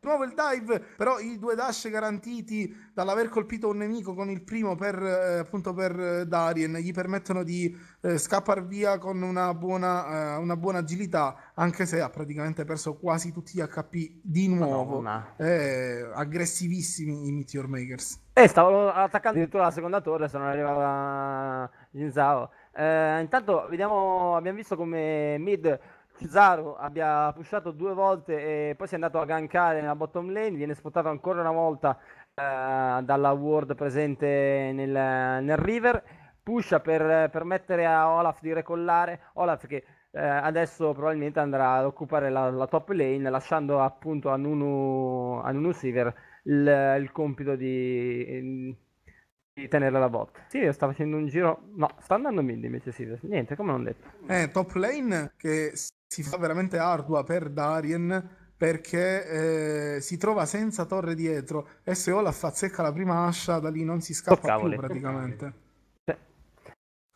nuovo il dive però i due dash garantiti dall'aver colpito un nemico con il primo per eh, appunto per eh, Darien gli permettono di eh, scappare via con una buona, eh, una buona, agilità anche se ha praticamente perso quasi tutti gli HP di nuovo aggressivissimi i Meteor Makers eh stavano attaccando addirittura la seconda torre se non arrivava Zhao eh, intanto vediamo, abbiamo visto come mid Cesaro abbia pushato due volte e poi si è andato a gankare nella bottom lane, viene spottato ancora una volta eh, dalla ward presente nel, nel river, pusha per permettere a Olaf di recollare, Olaf che eh, adesso probabilmente andrà ad occupare la, la, top lane lasciando appunto a Nunu, a Nunu Siver il, il compito di... Il, tenere la botta. Sirius sta facendo un giro, no, sta andando mid invece Sirius, niente, come non detto. Eh, top lane che si fa veramente ardua per Darien perché eh, si trova senza torre dietro e se Olaf azzecca la prima ascia da lì non si scappa Porcavole. Oh, più praticamente.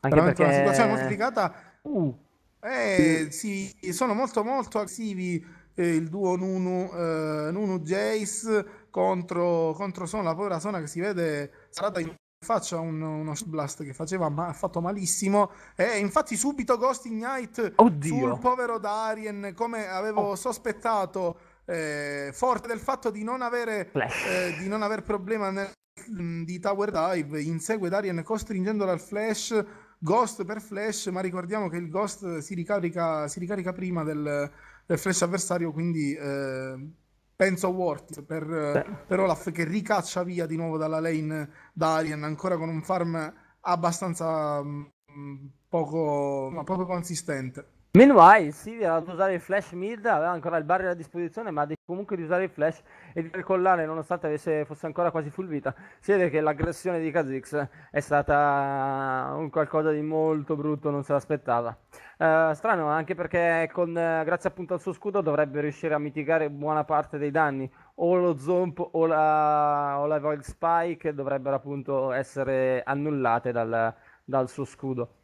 anche perché... una situazione molto delicata. Uh. Eh, sì. sì, sono molto molto aggressivi eh, il duo Nunu, eh, Nunu Jace contro, contro Sona, la povera Sona che si vede sarà in faccia un, uno blast che faceva ma ha fatto malissimo e infatti subito Ghost Ignite Oddio. sul povero Darien come avevo oh. sospettato eh, forte del fatto di non avere eh, di non aver problema nel, mm, di Tower Dive insegue Darien costringendolo al flash Ghost per flash ma ricordiamo che il Ghost si ricarica, si ricarica prima del, del flash avversario quindi eh, penso a Wortis per, per Olaf che ricaccia via di nuovo dalla lane Darien ancora con un farm abbastanza mh, mm, poco, ma poco consistente Meanwhile, Siri era ad usare il flash mid, aveva ancora il barrier a disposizione, ma ha deciso comunque di usare il flash e di percollare nonostante avesse, fosse ancora quasi full vita. Si vede che l'aggressione di Kazix è stata un qualcosa di molto brutto, non se l'aspettava. Uh, strano anche perché con, eh, grazie appunto al suo scudo dovrebbe riuscire a mitigare buona parte dei danni. O lo Zomp o la, o la Void Spike dovrebbero appunto essere annullate dal, dal suo scudo.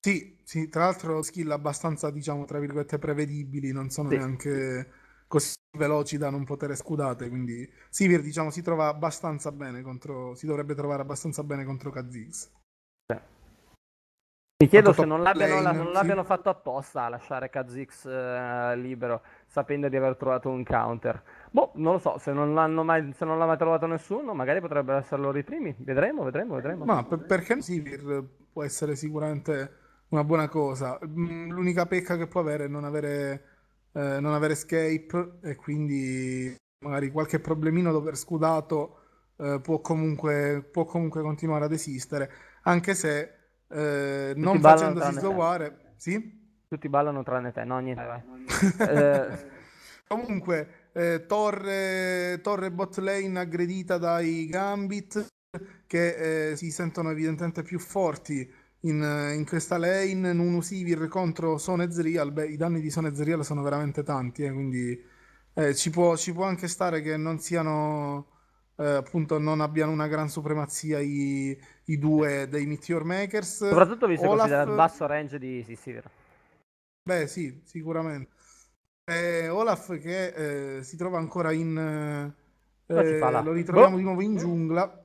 Sì, sì, tra l'altro skill abbastanza, diciamo, tra virgolette prevedibili, non sono sì. neanche così veloci da non poter scudate, quindi Sivir, diciamo, si trova abbastanza bene contro, si dovrebbe trovare abbastanza bene contro Kha'Zix. Mi chiedo se non l'abbiano, lane, la, non l'abbiano sì. fatto apposta a lasciare Kha'Zix eh, libero, sapendo di aver trovato un counter. Boh, non lo so, se non, mai, se non l'ha mai trovato nessuno, magari potrebbero essere loro i primi. Vedremo, vedremo, vedremo. Ma per, perché Sivir può essere sicuramente una buona cosa. Mm, l'unica pecca che può avere è non avere, eh, non avere escape e quindi magari qualche problemino dopo aver scudato eh, può, comunque, può comunque continuare ad esistere, anche se eh, non facendosi sloware... Sì? Tutti ballano tranne te, no niente. Vai. eh... Comunque, eh, torre, torre bot lane aggredita dai Gambit che eh, si sentono evidentemente più forti in, eh, in questa lane, Nunus Ivir contro Sonez Real, beh, i danni di Sonez Real sono veramente tanti, eh, quindi eh, ci, può, ci, può, anche stare che non siano, eh, appunto, non abbiano una gran supremazia i, i due dei Meteor Makers. Soprattutto visto Olaf... che il basso range di Sissir. Beh, sì, sicuramente. Olaf che eh, si trova ancora in... Eh, lo ritroviamo boh. di nuovo in giungla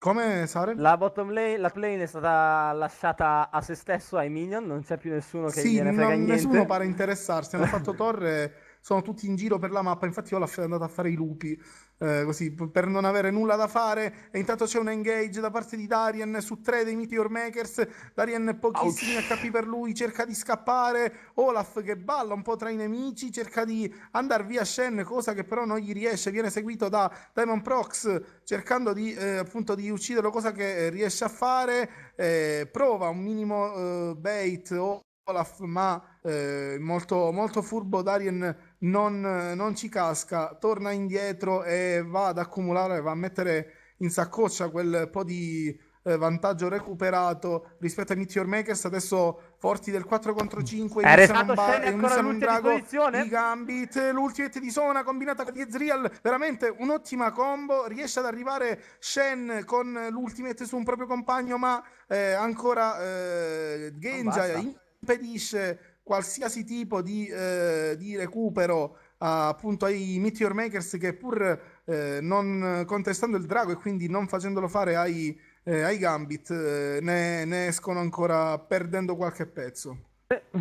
come Sare? La bottom lane, la lane è stata lasciata a se stesso ai minion, non c'è più nessuno che sì, gliene frega non, niente. nessuno pare interessarsi, hanno fatto torre sono tutti in giro per la mappa, infatti io l'ho andato a fare i lupi, eh, così, per non avere nulla da fare, e intanto c'è un engage da parte di Darien su tre dei Meteor Makers, Darien pochissimi HP per lui, cerca di scappare, Olaf che balla un po' tra i nemici, cerca di andare via Shen, cosa che però non gli riesce, viene seguito da Diamond Prox cercando di, eh, appunto di ucciderlo, cosa che eh, riesce a fare, eh, prova un minimo eh, bait o Olaf, ma eh, molto, molto furbo Darien non, non, ci casca, torna indietro e va ad accumulare, va a mettere in saccoccia quel po' di eh, vantaggio recuperato rispetto ai Meteor Makers. Adesso forti del 4 contro 5 è iniziano, un, ba- iniziano un drago di Gambit l'ultimate di Sona combinata con Ezreal veramente un'ottima combo riesce ad arrivare Shen con l'ultimate su un proprio compagno ma eh, ancora eh, Genja impedisce qualsiasi tipo di, eh, di recupero a, appunto ai Meteor Makers che pur eh, non contestando il drago e quindi non facendolo fare ai, eh, ai Gambit eh, ne, ne, escono ancora perdendo qualche pezzo. Beh, eh,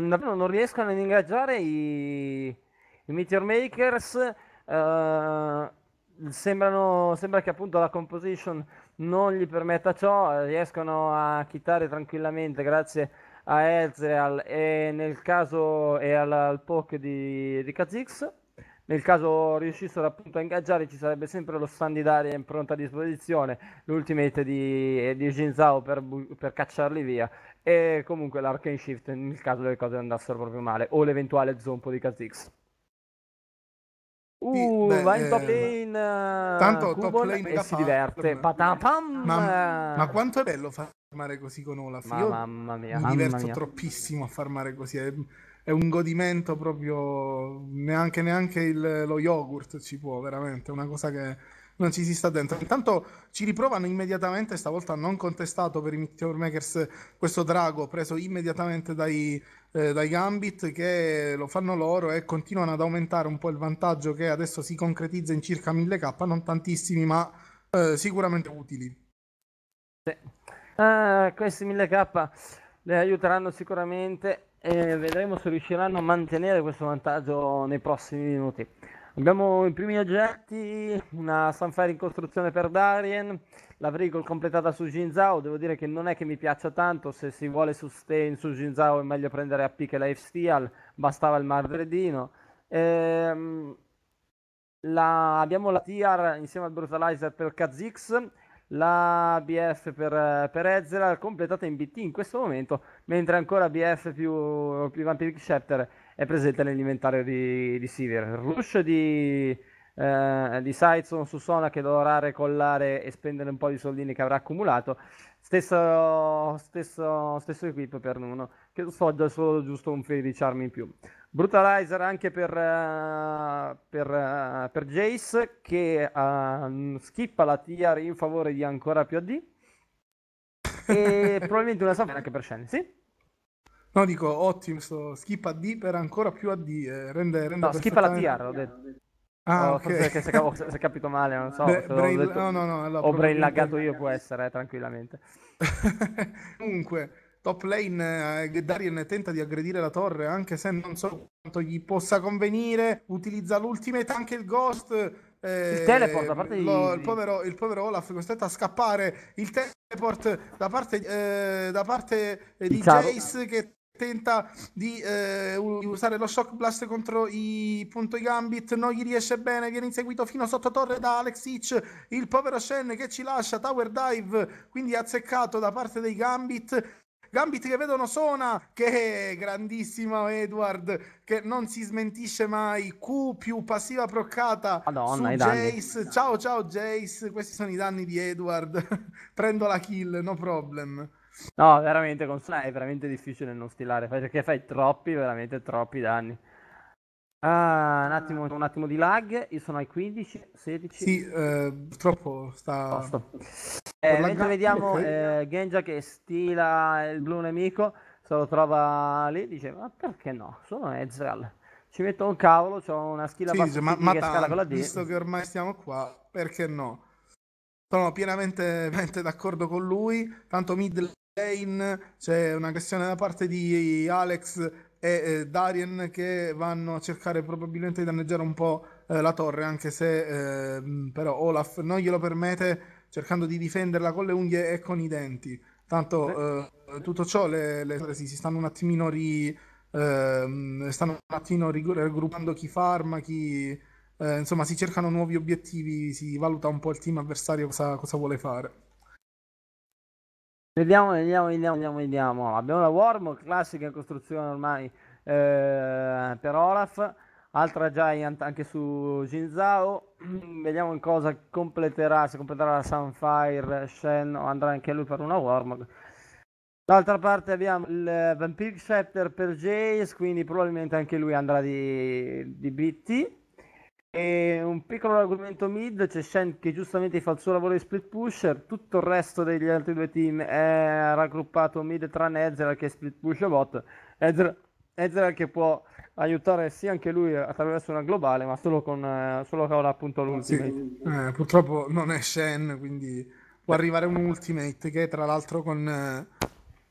davvero non riescono ad ingaggiare i, i Meteor Makers. Eh, sembrano, sembra che appunto la composition non gli permetta ciò, riescono a chitarre tranquillamente grazie a a Ezreal e nel caso e al, al POC di, di Kha'Zix. Nel caso riuscissero appunto a ingaggiare ci sarebbe sempre lo Sandidaria in pronta disposizione, l'ultimate di, di Jinzao per, per cacciarli via e comunque l'Arcane Shift nel caso le cose andassero proprio male o l'eventuale zompo di Kazix. Uh, Beh, va in eh, top lane, tanto Cubon top lane e eh, si diverte. Eh. Pata, ma, ma quanto è bello fare farmare così con Olaf. Ma, mamma mia, mi mamma mia. troppissimo a farmare così. È, è, un godimento proprio. Neanche, neanche il, lo yogurt ci può, veramente. È una cosa che non ci si sta dentro. Intanto ci riprovano immediatamente, stavolta non contestato per i Meteor Makers, questo drago preso immediatamente dai, eh, dai, Gambit che lo fanno loro e continuano ad aumentare un po' il vantaggio che adesso si concretizza in circa 1000k, non tantissimi ma eh, sicuramente utili. Sì. Ah, questi 1000k le aiuteranno sicuramente e vedremo se riusciranno a mantenere questo vantaggio nei prossimi minuti. Abbiamo i primi oggetti, una Sunfire in costruzione per Darien, la Vrigol completata su Jinzao, devo dire che non è che mi piaccia tanto, se si vuole sustain su Jinzao è meglio prendere a picche la Life Steal, bastava il Mardredino. Ehm, la, abbiamo la TR insieme al Brutalizer per Kazix la BF per, per Ezreal completata in BT in questo momento, mentre ancora BF più, più Vampiric Scepter è presente nell'inventario di, di Sivir. Rush di, eh, di Saizon su Sona che dovrà recollare e spendere un po' di soldini che avrà accumulato, stesso, stesso, stesso equip per Nuno che sfoggia solo giusto un free charm in più. Brutalizer anche per, uh, per, uh, per Jace che uh, skippa la tier in favore di ancora più AD e probabilmente una Savana anche per Shen, sì? No, dico ottimo, sto skip AD per ancora più AD, eh, rende, rende No, skippa la tier, ho detto. Ah, oh, okay. forse se, ho, capito male, non so. Beh, brain, detto, no, no, no, allora, ho brain laggato io, può essere, eh, tranquillamente. Comunque, top lane eh, Darien tenta di aggredire la torre anche se non so quanto gli possa convenire utilizza l'ultimate anche il ghost eh, il teleport da parte lo, di... il, povero, il povero Olaf costretto a scappare il teleport da parte, eh, da parte eh, di Jace che tenta di, eh, usare lo shock blast contro i, appunto, i Gambit, non gli riesce bene, viene inseguito fino sotto torre da Alex Hitch, il povero Shen che ci lascia, Tower Dive, quindi azzeccato da parte dei Gambit, Gambit che vedono Sona, che è grandissimo Edward, che non si smentisce mai, Q più passiva proccata Madonna, su Jace. Danni. Ciao ciao Jace, questi sono i danni di Edward. Prendo la kill, no problem. No, veramente con Sona è veramente difficile non stilare, perché fai troppi, veramente troppi danni. Ah, un attimo, un attimo di lag, io sono ai 15, 16. Sì, eh, purtroppo sta... Eh, mentre vediamo eh, Genja che stila il blu nemico, se lo trova lì, dice, ma perché no? Sono Ezreal. Ci metto un cavolo, ho una schilla sì, dice, ma, ma che scala con la D. Visto che ormai siamo qua, perché no? Sono pienamente, pienamente d'accordo con lui, tanto mid lane c'è un'aggressione da parte di Alex e Darien che vanno a cercare probabilmente di danneggiare un po' eh, la torre, anche se ehm, però Olaf non glielo permette cercando di difenderla con le unghie e con i denti. Tanto eh, tutto ciò le, le si stanno un attimino ri, ehm, stanno un attimo raggruppando chi farma, chi eh, insomma si cercano nuovi obiettivi, si valuta un po' il team avversario cosa, cosa vuole fare. Vediamo, vediamo, vediamo, vediamo, vediamo. Abbiamo la Worm, classica in costruzione ormai eh, per Olaf. Altra Giant anche su Jinzao. vediamo in cosa completerà, se completerà la Sunfire, Shen o andrà anche lui per una Worm. D'altra parte abbiamo il Vampire Scepter per Jace, quindi probabilmente anche lui andrà di, di BT. E un piccolo argomento mid c'è Shen che giustamente fa il suo lavoro di split pusher, tutto il resto degli altri due team è raggruppato mid tranne Ezra che è split pusher bot, Ezra, Ezra, che può aiutare sì anche lui attraverso una globale ma solo con solo che ora appunto l'ultimate. Sì, eh, purtroppo non è Shen quindi può arrivare un ultimate che tra l'altro con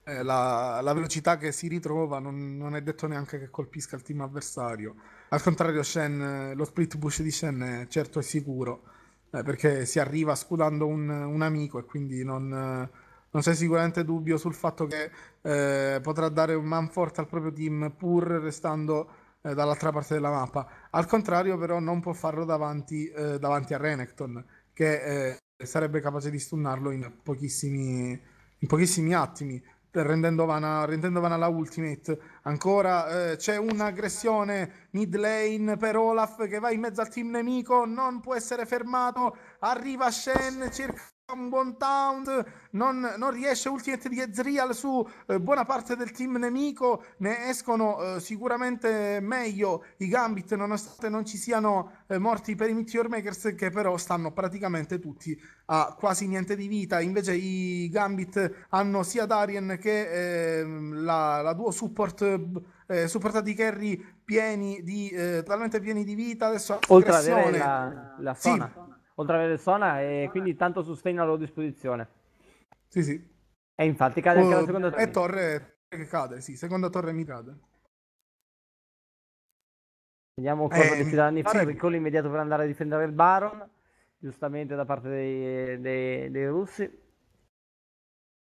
eh, la, la, velocità che si ritrova non, non è detto neanche che colpisca il team avversario al contrario, Shen, lo split push di Shen è certo è sicuro, eh, perché si arriva scudando un, un amico e quindi non, non, c'è sicuramente dubbio sul fatto che eh, potrà dare un man forte al proprio team pur restando eh, dall'altra parte della mappa. Al contrario, però, non può farlo davanti, eh, davanti a Renekton, che eh, sarebbe capace di stunnarlo in pochissimi, in pochissimi attimi rendendo vana, rendendo vana la Ultimate. Ancora eh, c'è un'aggressione mid lane per Olaf che va in mezzo al team nemico, non può essere fermato. Arriva Shen, cerca Cambon Town non, non, riesce Ultimate di Ezreal su eh, buona parte del team nemico ne escono eh, sicuramente meglio i Gambit nonostante non ci siano eh, morti per i Meteor Makers che però stanno praticamente tutti a quasi niente di vita invece i Gambit hanno sia Darien che ehm, la, la, duo support eh, supportati carry pieni di, eh, talmente pieni di vita adesso oltre ad avere la, la zona sì oltre a Versona e eh, quindi tanto sostegno a loro disposizione. Sì, sì. E infatti cade anche oh, la seconda torre. E torre che cade, sì, seconda torre mi cade. Vediamo cosa eh, decide Nanni Faro, il collo immediato per andare a difendere il Baron, giustamente da parte dei, dei, dei russi.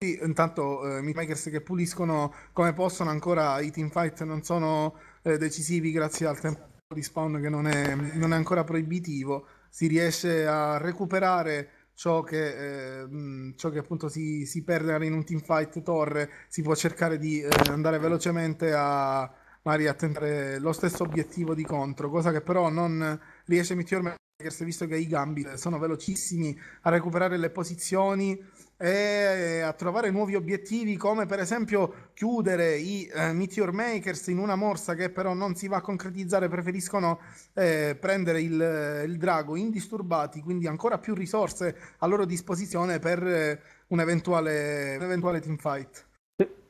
Sì, intanto eh, Meatmakers che puliscono come possono ancora i teamfight non sono eh, decisivi grazie al tempo di spawn che non è, non è ancora proibitivo si riesce a recuperare ciò che, eh, mm, ciò che appunto si, si, perde in un teamfight torre, si può cercare di eh, andare velocemente a magari a tentare lo stesso obiettivo di contro, cosa che però non riesce Meteor Makers visto che i gambi sono velocissimi a recuperare le posizioni e eh, a trovare nuovi obiettivi come per esempio chiudere i eh, Meteor Makers in una morsa che però non si va a concretizzare preferiscono eh, prendere il, il, drago indisturbati quindi ancora più risorse a loro disposizione per eh, un eventuale, un eventuale teamfight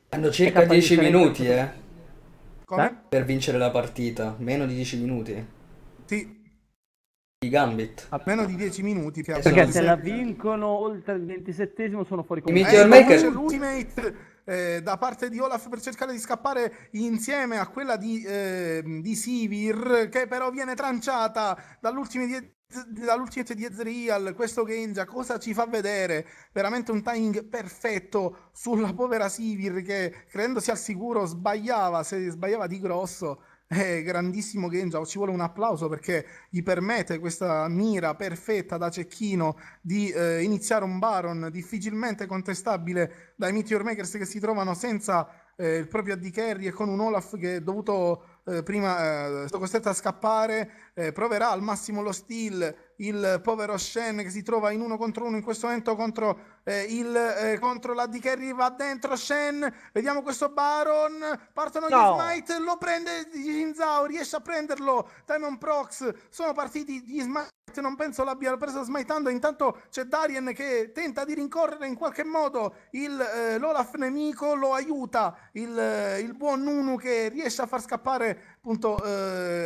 hanno circa 10 minuti eh? Come? per vincere la partita meno di 10 minuti sì i Gambit. A meno di 10 minuti. Che Perché se la vincono oltre il 27 sono fuori con eh, Maker. L'ultimate eh, da parte di Olaf per cercare di scappare insieme a quella di, eh, di Sivir, che però viene tranciata dall'ultimo die- dall'ultimate di Ezreal, questo Genja, cosa ci fa vedere? Veramente un timing perfetto sulla povera Sivir che credendosi al sicuro sbagliava, se sbagliava di grosso è eh, grandissimo Genja, ci vuole un applauso perché gli permette questa mira perfetta da cecchino di eh, iniziare un Baron difficilmente contestabile dai Meteor Makers che si trovano senza eh, il proprio AD Carry e con un Olaf che è dovuto eh, prima eh, sono costretto a scappare, eh, proverà al massimo lo steal, il povero Shen che si trova in uno contro uno in questo momento contro, eh, il, eh, contro la di Kerry, va dentro Shen, vediamo questo Baron, partono no. gli Smite, lo prende Jin riesce a prenderlo, Diamond Prox, sono partiti gli Smite, non penso l'abbiano preso smiteando, intanto c'è Darien che tenta di rincorrere in qualche modo il, eh, l'Olaf nemico, lo aiuta il, eh, il buon Nunu che riesce a far scappare appunto eh,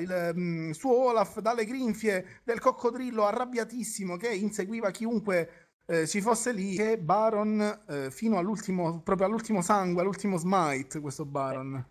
il mh, mm, suo Olaf dalle grinfie del coccodrillo arrabbiatissimo che inseguiva chiunque eh, ci fosse lì che Baron eh, fino all'ultimo proprio all'ultimo sangue, all'ultimo smite questo Baron.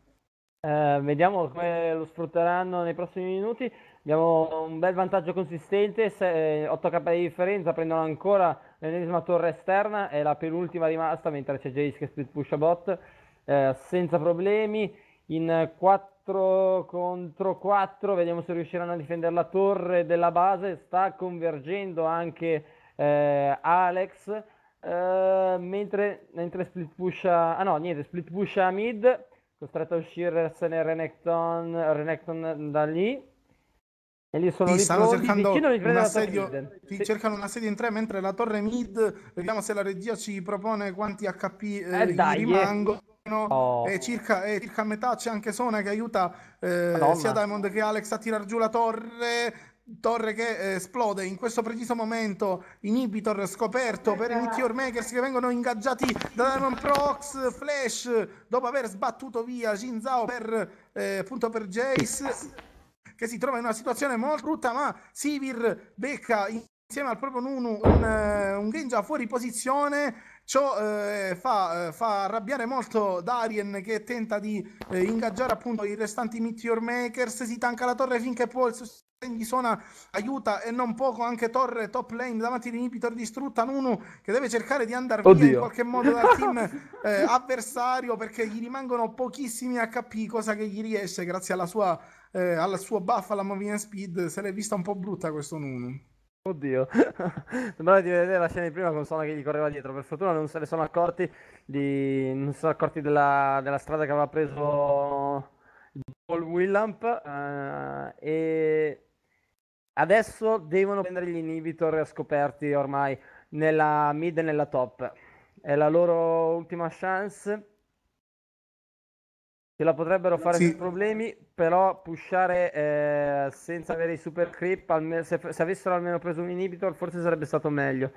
Eh, vediamo come lo sfrutteranno nei prossimi minuti. Abbiamo un bel vantaggio consistente, 8k eh, di differenza, prendono ancora l'ennesima torre esterna, è la penultima rimasta mentre c'è Jace che split push a bot eh, senza problemi. In 4 4 contro 4, vediamo se riusciranno a difendere la torre della base, sta convergendo anche eh, Alex, eh, mentre, mentre, split pusha, ah no niente, split push a mid, costretto a uscirsene Renekton, Renekton da lì, e lì sono ti lì stanno pronti. cercando un assedio, sì. cercano un assedio in tre mentre la torre mid, vediamo se la regia ci propone quanti HP eh, eh dai, rimangono. Oh. E circa, e circa, a metà c'è anche Sona che aiuta eh, sia Diamond che Alex a tirar giù la torre. Torre che eh, esplode in questo preciso momento. Inhibitor scoperto per i Meteor Makers che vengono ingaggiati da Diamond Prox. Flash dopo aver sbattuto via Jin Zhao per, eh, per Jace. Che si trova in una situazione molto brutta, ma Sivir becca insieme al proprio Nunu un, un, eh, un Genja fuori posizione Ciò eh, fa, eh, fa, arrabbiare molto Darien che tenta di eh, ingaggiare appunto i restanti Meteor Makers, si tanca la torre finché può, il gli suona aiuta e non poco anche Torre top lane davanti di distrutta Nunu che deve cercare di andare Oddio. via in qualche modo dal team eh, avversario perché gli rimangono pochissimi HP cosa che gli riesce grazie alla sua, eh, al suo buff alla moving speed se l'è vista un po' brutta questo Nunu Oddio, sembrava di vedere la scena di prima con Sona che gli correva dietro. Per fortuna non se ne sono accorti, di... non sono accorti della... della, strada che aveva preso Paul Willamp. Uh, e adesso devono prendere gli inhibitor scoperti ormai nella mid e nella top. È la loro ultima chance Ce la potrebbero fare sì. problemi, però pushare eh, senza avere i super creep, almeno, se, se, avessero almeno preso un inhibitor forse sarebbe stato meglio.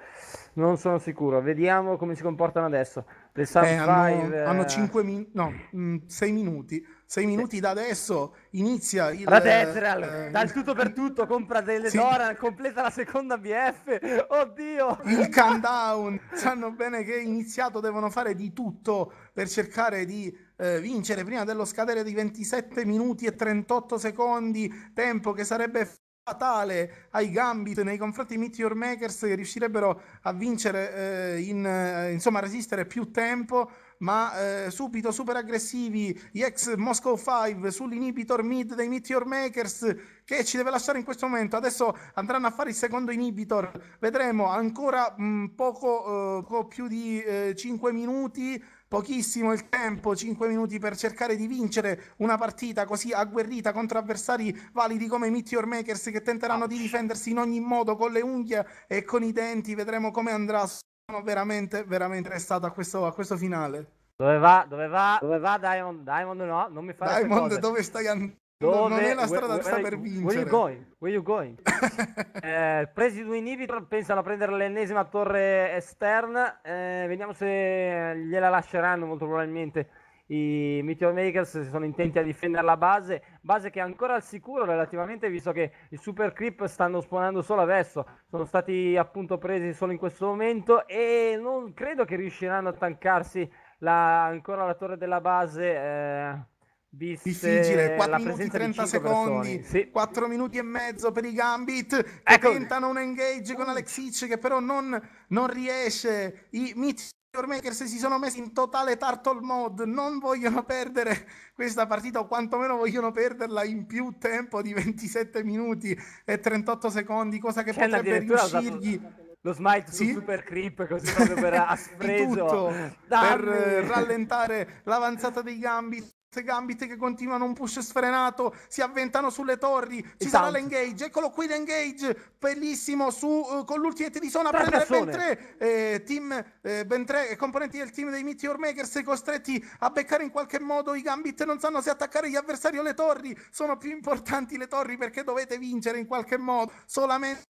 Non sono sicuro, vediamo come si comportano adesso. Le eh, hanno, eh... hanno 5 min- no, mh, mm, 6 minuti. 6 minuti da adesso inizia il... La Deathreal, eh, eh, dal tutto per tutto, compra delle sì. Doran, completa la seconda BF, oddio! Il countdown, sanno bene che è iniziato, devono fare di tutto per cercare di eh, vincere prima dello scadere di 27 minuti e 38 secondi, tempo che sarebbe fatale ai Gambit nei confronti di Meteor Makers che riuscirebbero a vincere, eh, in, eh, insomma, a resistere più tempo, ma eh, subito super aggressivi gli ex Moscow 5 sull'inibitor mid dei Meteor Makers che ci deve lasciare in questo momento. Adesso andranno a fare il secondo inibitor, vedremo ancora mh, mm, poco, eh, poco, più di 5 eh, minuti Pochissimo il tempo, 5 minuti per cercare di vincere una partita così agguerrita contro avversari validi come i Meteor Makers che tenteranno di difendersi in ogni modo con le unghie e con i denti. Vedremo come andrà. Sono veramente, veramente restato a questo, a questo finale. Dove va? Dove va? Dove va Diamond? Diamond no, non mi fa Diamond, dove stai andando? Dove, non è la strada where, sta where, per vincere. Where you going? Where you going? eh, presi due inhibitor, pensano a prendere l'ennesima torre esterna. Eh, vediamo se gliela lasceranno molto probabilmente. I Meteor Makers sono intenti a difendere la base, base che è ancora al sicuro relativamente visto che i Super Creep stanno spawnando solo adesso, sono stati appunto presi solo in questo momento e non credo che riusciranno a tancarsi la, ancora la torre della base. Eh difficile 4 minuti 30 secondi sì. 4 minuti e mezzo per i Gambit che ecco. tentano un engage con uh. Alexic che però non, non riesce i Meteor Makers si sono messi in totale turtle mod non vogliono perdere questa partita o quantomeno vogliono perderla in più tempo di 27 minuti e 38 secondi cosa che, che potrebbe riuscirgli lo smite sì? super creep così proprio per aspreso per rallentare l'avanzata dei gambit Gambit che continuano un push sfrenato, si avventano sulle torri, ci sarà l'engage, eccolo qui l'engage, bellissimo su, uh, con l'ultima di zona a prendere persone. ben tre, eh, team, eh, ben tre eh, componenti del team dei Meteor Makers costretti a beccare in qualche modo i gambit, non sanno se attaccare gli avversari o le torri, sono più importanti le torri perché dovete vincere in qualche modo, solamente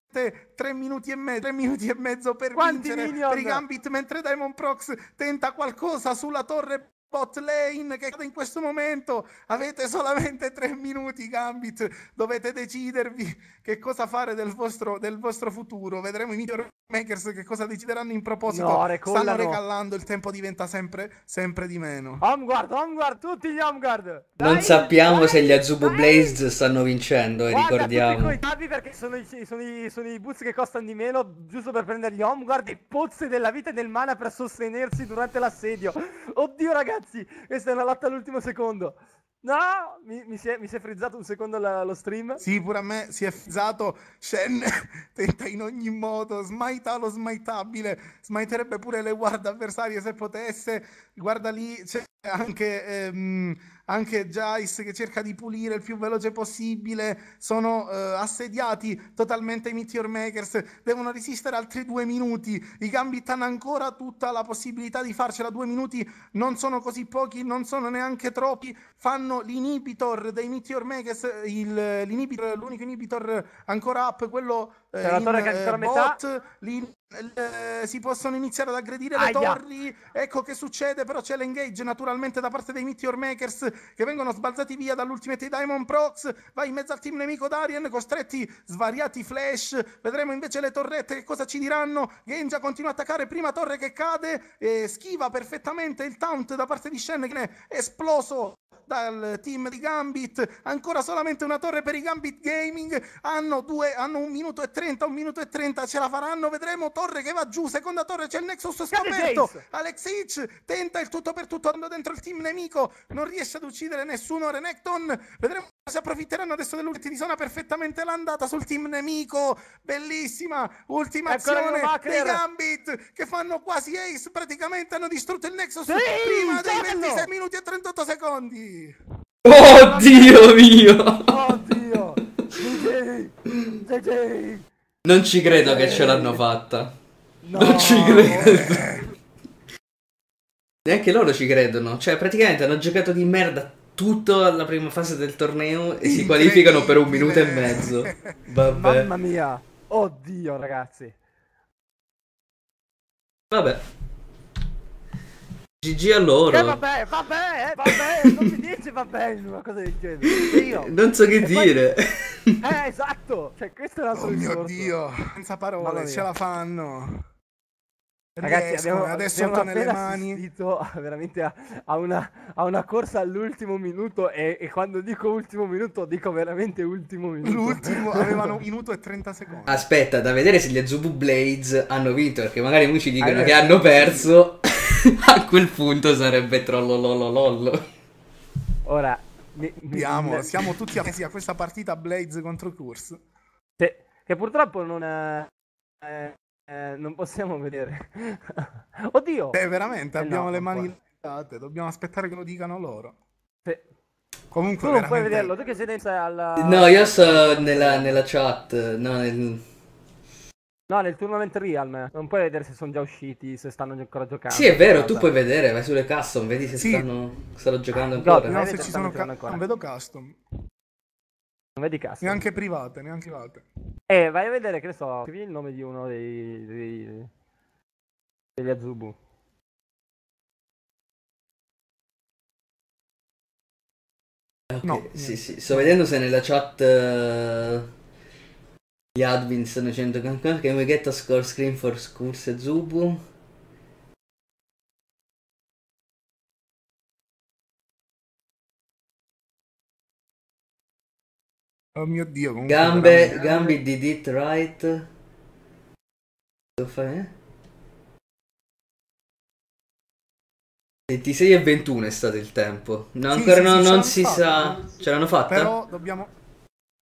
tre minuti e mezzo, tre minuti e mezzo per Quanti vincere minion? per i Gambit mentre Diamond Prox tenta qualcosa sulla torre bot lane che cade in questo momento. Avete solamente tre minuti, Gambit. Dovete decidervi che cosa fare del vostro, del vostro futuro. Vedremo i miglior makers che cosa decideranno in proposito. No, Stanno recallando, il tempo diventa sempre, sempre di meno. Omguard, Omguard, tutti gli Omguard. Non sappiamo dai, se gli Azubu Blaze stanno vincendo, Guarda, ricordiamo. i tabi perché sono i, sono, i, sono i boots che costano di meno, giusto per prendere gli Omguard e pozze della vita e del mana per sostenersi durante l'assedio. Oddio, ragazzi ragazzi, questa è una lotta all'ultimo secondo. No, mi, mi, si è, mi, si è, frizzato un secondo la, lo stream. Sì, pure a me si è frizzato. Shen tenta in ogni modo, smaita lo smaitabile, smaiterebbe pure le guarda avversarie se potesse. Guarda lì, c'è anche ehm, anche Giles che cerca di pulire il più veloce possibile, sono eh, assediati totalmente i Meteor Makers, devono resistere altri due minuti, i Gambit hanno ancora tutta la possibilità di farcela, due minuti non sono così pochi, non sono neanche troppi, fanno l'inibitor dei Meteor Makers, l'unico inibitor ancora up, quello eh, c'è una torre che eh, ancora a metà. Bot, lì, eh, si possono iniziare ad aggredire le torri. Ecco che succede, però c'è l'engage naturalmente da parte dei Meteor Makers che vengono sbalzati via dall'Ultimate Diamond Prox. Va in mezzo al team nemico Darien, costretti svariati flash. Vedremo invece le torrette che cosa ci diranno. Genja continua a attaccare, prima torre che cade, eh, schiva perfettamente il taunt da parte di Shen che è esploso dal team di Gambit. Ancora solamente una torre per i Gambit Gaming. Hanno, due, hanno un minuto e tre 30, 1 minuto e 30, ce la faranno, vedremo. Torre che va giù, seconda torre, c'è il Nexus scoperto. Hitch tenta il tutto per tutto, andando dentro il team nemico, non riesce ad uccidere nessuno. Renekton, vedremo si approfitteranno adesso dell'ultima di zona perfettamente l'andata sul team nemico bellissima ultima ecco azione dei Gambit che fanno quasi ace praticamente hanno distrutto il Nexus sì, prima dei 26 certo! minuti e 38 secondi oddio mio oddio GG GG non ci credo che ce eh. l'hanno fatta. No. Non ci credo. Eh. Neanche loro ci credono. Cioè, praticamente hanno giocato di merda tutto la prima fase del torneo e si qualificano per un minuto e mezzo. Vabbè. Mamma mia. Oddio, ragazzi. Vabbè. GG a loro. Eh vabbè, vabbè, eh, vabbè, non si dice vabbè una cosa del genere. Io. Non so che e dire. Poi... Eh, esatto. Cioè, questo è l'altro oh discorso. mio Dio, senza parole, ce la fanno. Ragazzi, Riescono, abbiamo, adesso abbiamo nelle mani. assistito veramente a, a, una, a una, corsa all'ultimo minuto e, e, quando dico ultimo minuto dico veramente ultimo minuto. L'ultimo avevano un minuto e 30 secondi. Aspetta, da vedere se gli Azubu Blades hanno vinto perché magari noi ci dicono allora, che hanno perso. Sì. a quel punto sarebbe trollolololollo. Ora, vediamo, mi, siamo, tutti attesi a questa partita Blades contro Curse. Che, che purtroppo non, ha, eh, eh, non possiamo vedere. Oddio! Eh, veramente, eh abbiamo no, le mani legate, dobbiamo aspettare che lo dicano loro. Se... Comunque, tu non veramente... puoi vederlo, tu che sei alla... No, io sono nella, nella chat, no, nel... No, nel tournament real non puoi vedere se sono già usciti, se stanno ancora giocando. Sì, è vero, tu puoi vedere, vai sulle custom, vedi se sì. stanno, stanno, giocando ancora. No, no se ci sono ca- ancora. non vedo custom. Non vedi custom. Neanche private, neanche private. Eh, vai a vedere, che ne so, scrivi il nome di uno dei, dei degli Azubu. Okay. No. Sì, sì, sto vedendo se nella chat... Uh gli admin stanno dicendo che mi get score screen for schools e Zubu. Oh mio dio, comunque Gambe, veramente... Gambi did it right. Devo fare? 26 e 21 è stato il tempo. No, sì, ancora sì, no, non si fatta. sa. Ce l'hanno fatta? Però dobbiamo...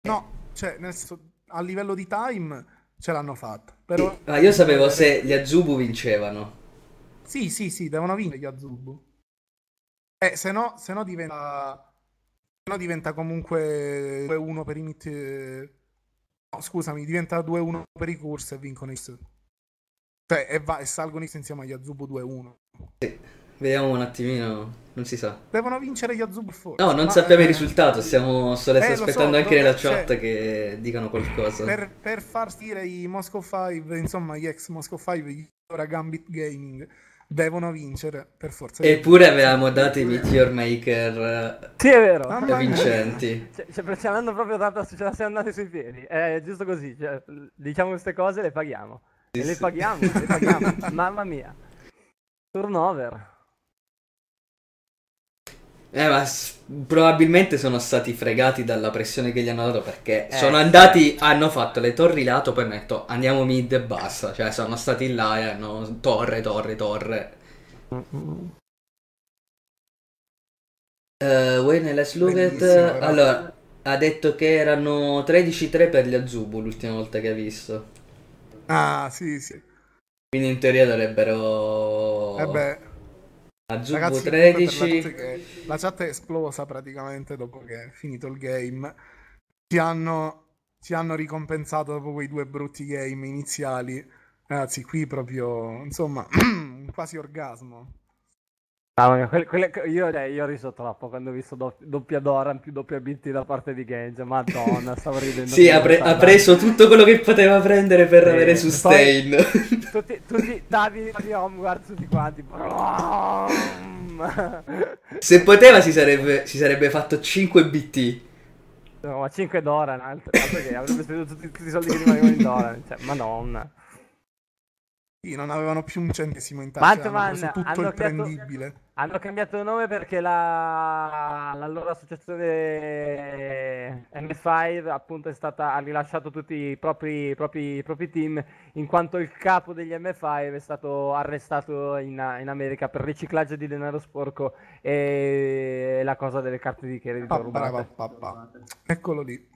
No, cioè, nel senso a livello di time ce l'hanno fatta. Però... Ma ah, io sapevo eh, se gli Azubu vincevano. Sì, sì, sì, devono vincere gli Azubu. Eh, se no, se no diventa... Se no diventa comunque 2-1 per i mit... No, scusami, diventa 2-1 per i corsi e vincono i... Cioè, e, va, e salgono insieme agli Azubu 2-1. Sì, vediamo un attimino non si sa. Devono vincere gli Azubfor. No, non sappiamo eh, il risultato, stiamo solo eh, aspettando so, anche nella cioè, chat che dicano qualcosa. Per, per far dire i Moscow 5, insomma gli ex Moscow 5, gli ora Gambit Gaming, devono vincere per forza. Eppure avevamo dato i Meteor Maker sì, è vero. Mamma eh, vincenti. Cioè, cioè, ci hanno proprio dato, ce la siamo andati sui piedi. È giusto così, cioè, diciamo queste cose le paghiamo. Sì, le, sì. Paghiamo, le paghiamo, mamma mia. Turnover. Eh, ma s- probabilmente sono stati fregati dalla pressione che gli hanno dato perché Eh, sono andati, hanno fatto le torri lato, poi hanno detto andiamo mid e basta. Cioè, sono stati là e hanno torre, torre, torre. Mm-hmm. Eh, Wayne Last Look Allora, ha detto che erano 13-3 per gli Azubu l'ultima volta che ha visto. Ah, sì, sì. Quindi in teoria dovrebbero... Vabbè, eh Aggiungo Ragazzi, 13. La, la chat è esplosa praticamente dopo che è finito il game. Ci hanno, ci hanno ricompensato dopo quei due brutti game iniziali. Ragazzi, qui proprio, insomma, quasi orgasmo. Ah, quelle, quelle, io, cioè, io, ho riso troppo quando ho visto do, doppia Doran più doppia BT da parte di Genja. Madonna, stavo ridendo. sì, ha, pre- ha, preso tutto quello che poteva prendere per sì, avere sustain. Poi, tutti, tutti Davi, Davi Homeward, tutti quanti. Se poteva, si sarebbe, si sarebbe fatto 5 BT. No, ma 5 Doran, altro, altro che avrebbe speso tutti, tutti, i soldi che rimanevano in Doran. Cioè, madonna. Sì, non avevano più un centesimo in tasca, Batman, hanno tutto il prendibile. Hanno cambiato nome perché la, loro associazione eh, M5 appunto è stata, ha rilasciato tutti i propri, propri, propri, team in quanto il capo degli M5 è stato arrestato in, in America per riciclaggio di denaro sporco e la cosa delle carte di credito rubate. Eccolo lì.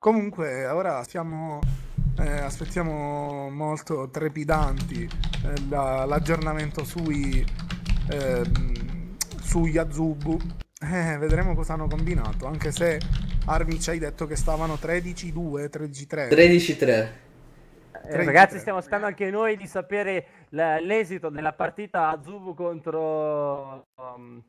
Comunque, ora siamo eh, aspettiamo molto trepidanti eh, la, l'aggiornamento sui, ehm, eh, su Yazubu. vedremo cosa hanno combinato, anche se Armi ci hai detto che stavano 13-2, 13-3. 13-3. ragazzi, stiamo aspettando anche noi di sapere l'esito della partita Azubu contro um,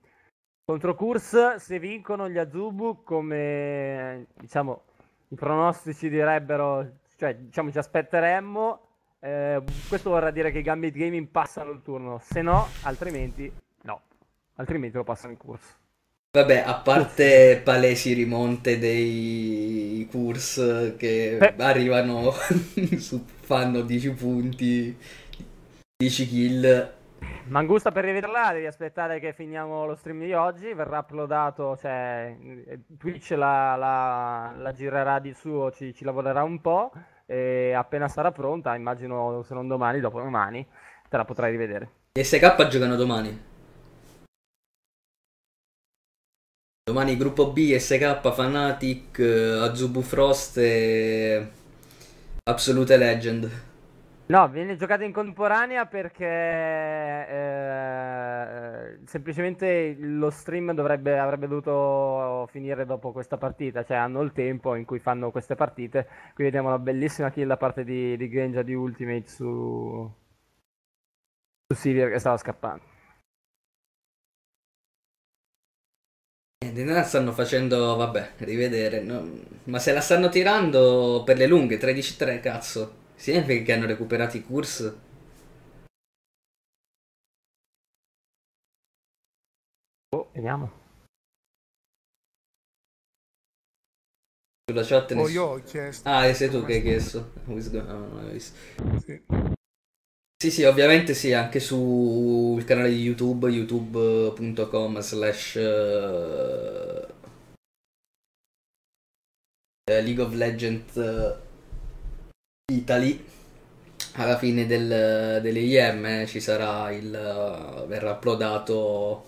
contro Kurs se vincono gli Azubu come diciamo i pronostici direbbero cioè, diciamo, ci aspetteremmo. Eh, questo vorrà dire che i Gambit Gaming passano il turno, se no, altrimenti no, altrimenti lo passano in corso. Vabbè, a parte palesi rimonte dei Kurs che Beh. arrivano su, fanno 10 punti, 10 kill Mangusta per rivederla devi aspettare che finiamo lo stream di oggi, verrà uploadato, cioè Twitch la, la, la girerà di suo, ci, ci, lavorerà un po' e appena sarà pronta, immagino se non domani, dopo domani, te la potrai rivedere. E SK giocano domani? Domani gruppo B, SK, Fanatic, eh, Azubu Frost e Absolute Legend. No, viene giocata in contemporanea perché eh, semplicemente lo stream dovrebbe, avrebbe dovuto finire dopo questa partita, cioè hanno il tempo in cui fanno queste partite. Qui vediamo una bellissima kill da parte di, di Grangia di Ultimate su, su Sivir che stava scappando. Eh, Denaro stanno facendo, vabbè, rivedere, no? ma se la stanno tirando per le lunghe, 13-3, cazzo. Significa che hanno recuperato i Kurs? Oh, vediamo. Sulla chat oh, ness... Oh, io ho chiesto. Ah, sei tu che hai chiesto. Ah, sì. sì, sì, ovviamente sì, anche sul canale di YouTube, youtube.com slash eh, League of Legends eh, Italy alla fine del, dell'IM eh, ci sarà il eh, verrà uploadato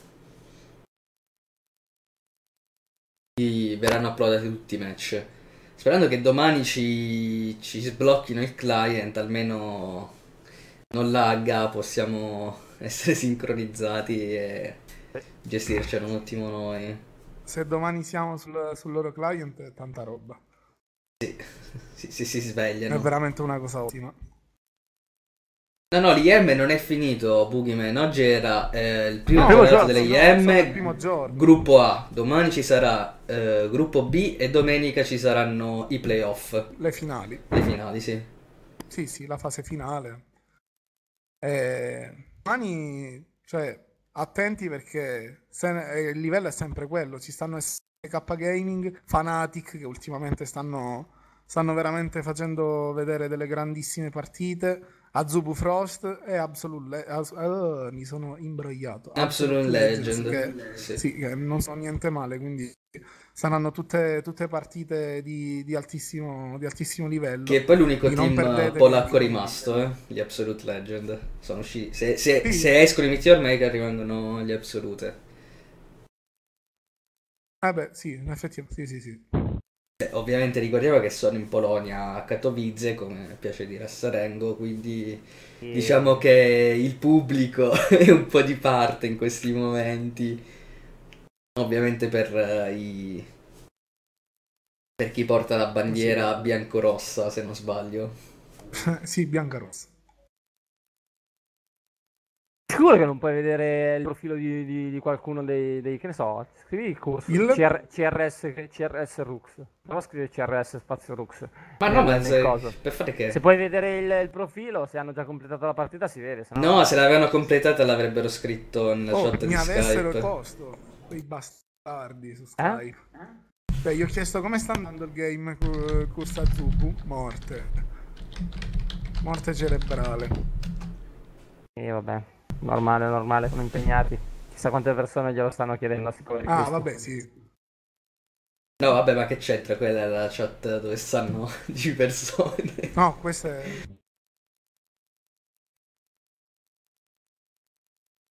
verranno uploadati tutti i match sperando che domani ci, ci sblocchino il client almeno non lagga possiamo essere sincronizzati e gestircelo un ottimo noi se domani siamo sul, sul loro client tanta roba si, si, si svegliano. È veramente una cosa ottima. No, no, l'IM non è finito, Boogeyman. Oggi era eh, il primo no, esatto, giorno delle IM, gruppo A. Domani ci sarà eh, gruppo B e domenica ci saranno i playoff. Le finali. Le finali, sì. Sì, sì, la fase finale. E... Eh, domani, cioè, attenti perché se... Eh, il livello è sempre quello. Ci stanno essendo K Gaming, Fanatic che ultimamente stanno, stanno veramente facendo vedere delle grandissime partite. Azubu Frost e Absolute Legend. Oh, mi sono imbrogliato. Absolute, Absolute Legend. Legend. Che, sì. sì. che non so niente male, quindi saranno tutte, tutte partite di, di, altissimo, di, altissimo, livello. Che è poi l'unico team polacco quindi... rimasto, eh? gli Absolute Legend. Sono usciti. Se, se, sì. se escono i Meteor Maker rimangono gli Absolute. Ah beh, sì, in effetti sì, sì, sì. Eh, ovviamente ricordiamo che sono in Polonia a Katowice, come piace dire a Sarengo, quindi mm. diciamo che il pubblico è un po' di parte in questi momenti. Ovviamente per eh, i... per chi porta la bandiera biancorossa, se non sbaglio. sì, bianca rossa. Sicuro che non puoi vedere il profilo di, di, di qualcuno dei, dei, che ne so, scrivi il corso il... CR, CRS, CRS Rux. Prova a scrivere CRS spazio Rux. Ma no, eh, ma se, per fare che? Se puoi vedere il, il, profilo, se hanno già completato la partita si vede. Se no... no, se l'avevano completata l'avrebbero scritto nella oh, chat di Skype. Mi avessero posto, quei bastardi su eh? Skype. Eh? Cioè, Beh, gli ho chiesto come sta andando il game con, con Sazubu, morte. Morte cerebrale. E vabbè. Normale, normale, sono impegnati. Chissà quante persone glielo stanno chiedendo a sicurezza. Ah, vabbè, sì. No, vabbè, ma che c'entra? Quella è la chat dove stanno 10 persone. No, questa è...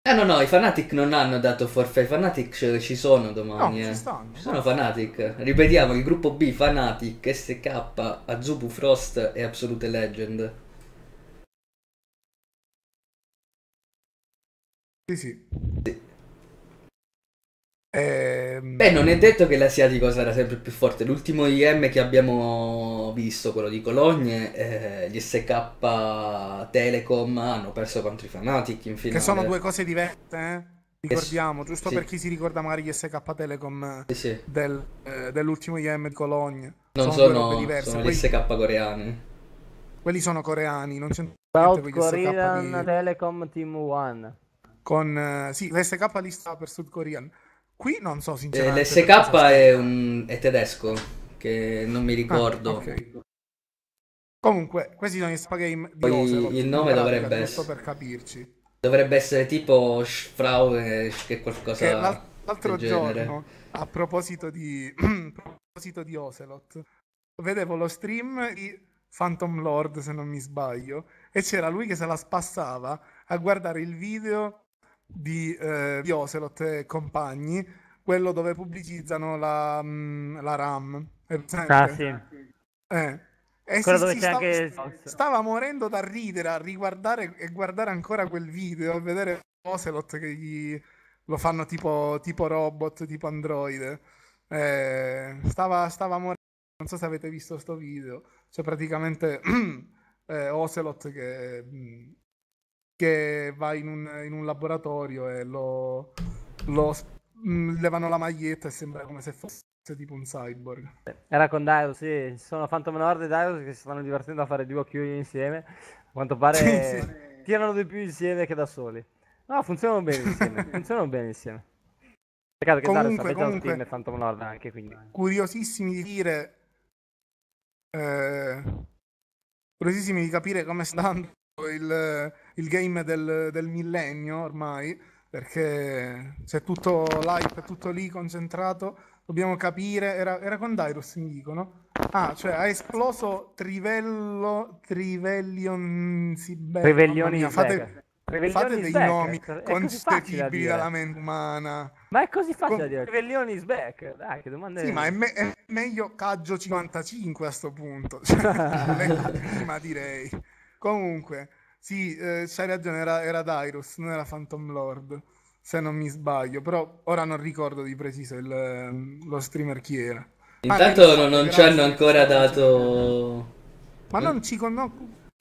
Ah no no, i Fanatic non hanno dato forfait, i Fanatic ci sono domani. No, eh. ci, stanno, ci sono Fanatic. Ripetiamo, il gruppo B, Fanatic, SK, Azubu Frost e Absolute Legend. Sì, sì. sì. Eh... Beh, non è detto che l'asiatico sarà sempre più forte. L'ultimo IM che abbiamo visto, quello di Cologne, eh, gli SK Telecom hanno perso contro i Fanatic in finale. Che sono due cose diverse, eh? Ricordiamo, giusto sì. per chi si ricorda magari gli SK Telecom sì, sì. del, eh, dell'ultimo IM di Cologne. Non sono, sono, diverse, sono gli SK coreani. Quelli sono coreani, non c'entra niente con gli SK di... Telecom Team One con eh, sì, l'SK sta per Sud Korean. Qui non so sinceramente. Eh, L'SK è, un... è, tedesco, che non mi ah, ricordo. Ah, okay. Comunque, questi sono gli Spagame di Oslo. Il nome dovrebbe essere... per capirci. Dovrebbe essere tipo Schfrau eh, che qualcosa L'altro giorno, a proposito di, a proposito di Ocelot, vedevo lo stream di Phantom Lord, se non mi sbaglio, e c'era lui che se la spassava a guardare il video di, eh, di Ocelot e compagni, quello dove pubblicizzano la, mm, la RAM. Ah, sì. Eh. Eh, sì, sì, stava, anche... stava, morendo da ridere a riguardare e guardare ancora quel video, e vedere Ocelot che gli lo fanno tipo, tipo robot, tipo androide. Eh, stava, stava, morendo, non so se avete visto questo video, c'è cioè, praticamente eh, Ocelot che mh, mm, che va in un, in un laboratorio e lo, lo mh, mm, levano la maglietta e sembra come se fosse tipo un cyborg. Era con Dairos, sì, sono Phantom Lord e Dairos che si stanno divertendo a fare due occhi insieme. A quanto pare sì, sì. tirano di più insieme che da soli. No, funzionano bene insieme, funzionano bene insieme. Peccato che comunque, Darius comunque, team e Phantom Lord anche, quindi. Curiosissimi di dire... Eh, curiosissimi di capire come sta andando il il game del, del millennio ormai, perché c'è tutto l'hype, tutto lì concentrato. Dobbiamo capire, era, era con Dyrus mi dicono. Ah, cioè ha esploso Trivello, Trivellion Sibel. Trivellioni mia, fate, fate dei back. nomi concepibili da dalla mente umana. Ma è così facile con... dire. Trivellioni is back. Dai, che domanda Sì, ma è, me- è meglio Caggio 55 a sto punto. Cioè, prima direi. Comunque, sì, eh, c'hai ragione, era, era Dyrus, non era Phantom Lord, se non mi sbaglio, però ora non ricordo di preciso il, ehm, lo streamer chi era. Ah, Intanto ah, non, non ci hanno ancora dato... Ma non ci, con... non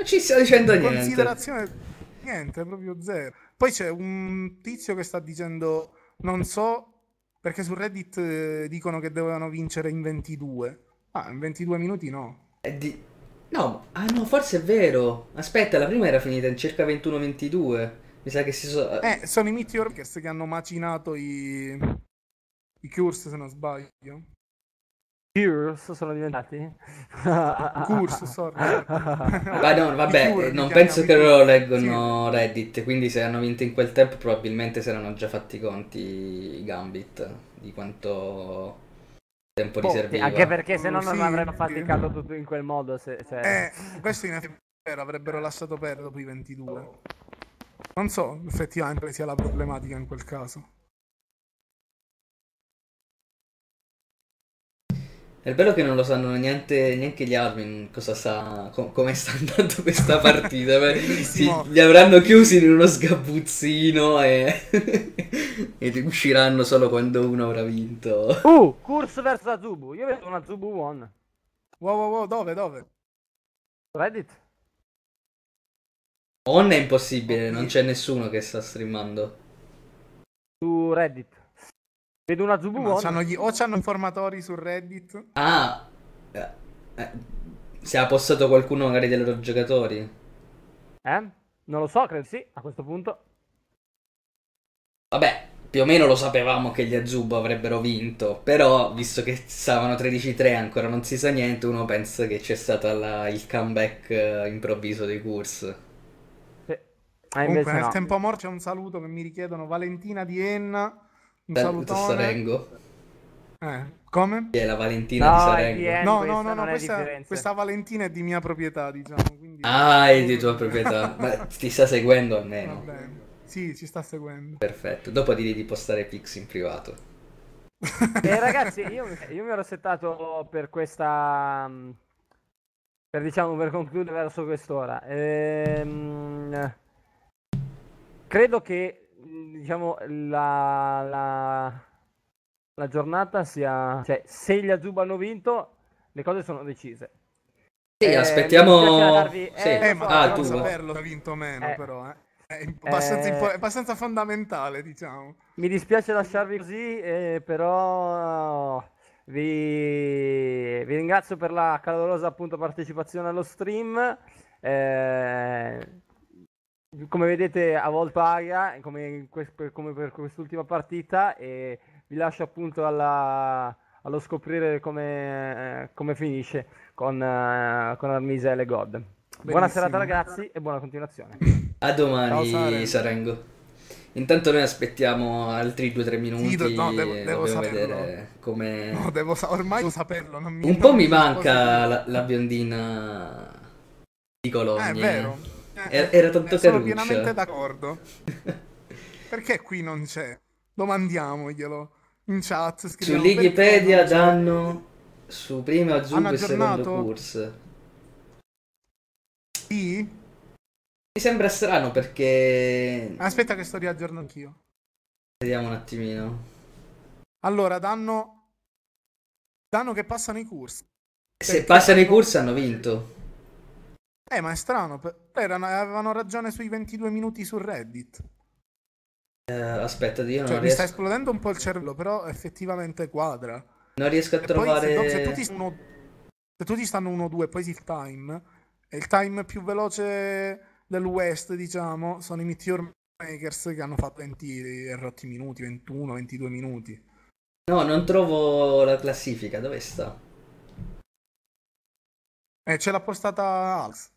ci sta dicendo niente. Considerazione... Niente, proprio zero. Poi c'è un tizio che sta dicendo, non so, perché su Reddit eh, dicono che dovevano vincere in 22. Ah, in 22 minuti no. È eh, di... No, ah no, forse è vero. Aspetta, la prima era finita in circa 21-22. Mi sa che si sono... Eh, sono i Meteor Orchestra che hanno macinato i... I Curse, se non sbaglio. Cures sono diventati? Curse, sorry. Ma no, vabbè, cure, non penso che loro leggono sì. Reddit, quindi se hanno vinto in quel tempo probabilmente si erano già fatti i conti i Gambit di quanto tempo boh, riservato. Anche perché se no non sì. avrebbero faticato tutto in quel modo. Se, se... Cioè. Eh, questo in effetti avrebbero lasciato perdere dopo i 22. Non so effettivamente sia la problematica in quel caso. È bello che non lo sanno niente, neanche gli Armin cosa sta, com- come sta andando questa partita. sì, li avranno chiusi in uno sgabuzzino e... e usciranno solo quando uno avrà vinto. Uh, Kurs verso Azubu. Io vedo una Azubu One. Wow, wow, wow, dove, dove? Reddit? On è impossibile, non c'è nessuno che sta streamando. Su Reddit. Vedo una Zubu gli... O c'hanno informatori su Reddit. Ah, eh, eh, se ha postato qualcuno magari dei loro giocatori. Eh? Non lo so, credo sì, a questo punto. Vabbè, più o meno lo sapevamo che gli Azubo avrebbero vinto, però visto che stavano 13-3 ancora non si sa niente, uno pensa che c'è stato la... il comeback eh, improvviso dei Kurs. Sì. Ah, Comunque, nel no. tempo morto c'è un saluto che mi richiedono Valentina di Enna un eh, salutone. Sarengo. Eh, come? È la Valentina no, di Sarengo. Di no, no, no, no questa, questa, Valentina è di mia proprietà, diciamo. Quindi... Ah, è di tua proprietà. Ma ti sta seguendo almeno. Vabbè. Sì, ci sta seguendo. Perfetto. Dopo direi di postare Pix in privato. eh, ragazzi, io, io, mi ero settato per questa. Mm, per diciamo per concludere verso quest'ora. Ehm, credo che diciamo, la, la, la giornata sia... Cioè, se gli Azuba hanno vinto, le cose sono decise. Sì, eh, aspettiamo... Darvi... Sì. Eh, eh, ma so, ah, tu, saperlo se ha vinto o meno, eh. però, eh. È abbastanza, impo- eh. abbastanza, fondamentale, diciamo. Mi dispiace lasciarvi così, però vi... vi ringrazio per la calorosa appunto, partecipazione allo stream. Eh, come vedete a volta aria, come, come per quest'ultima partita, e vi lascio appunto alla, allo scoprire come, eh, come finisce con, eh, con Armise e le God. Benissimo. Buona serata ragazzi e buona continuazione. A domani Ciao, Sarengo. Intanto noi aspettiamo altri 2-3 minuti. Sì, no, devo, devo Vedere come... No, devo sa- ormai devo saperlo. Mi... Un po' mi manca la, la biondina di Colonia. Eh, è vero. Era, era tanto caruccio. Sono pienamente d'accordo. Perché qui non c'è? Domandiamoglielo in chat. Su Wikipedia danno su prima giugno e secondo corso. Sì? Mi sembra strano perché... Aspetta che sto riaggiornando anch'io. Vediamo un attimino. Allora, danno... Danno che passano i corsi. Se passano i corsi hanno vinto. Eh, ma è strano, erano, avevano ragione sui 22 minuti su Reddit. Eh, aspetta, io non cioè, riesco... Mi sta esplodendo un po' il cervello, però effettivamente quadra. Non riesco a e trovare... Poi, se, se, tutti stanno, se tutti stanno 1-2, poi il time, e il time più veloce del West, diciamo, sono i Meteor Makers che hanno fatto 20 rotti minuti, 21, 22 minuti. No, non trovo la classifica, dove sta? Eh, ce l'ha postata Alz.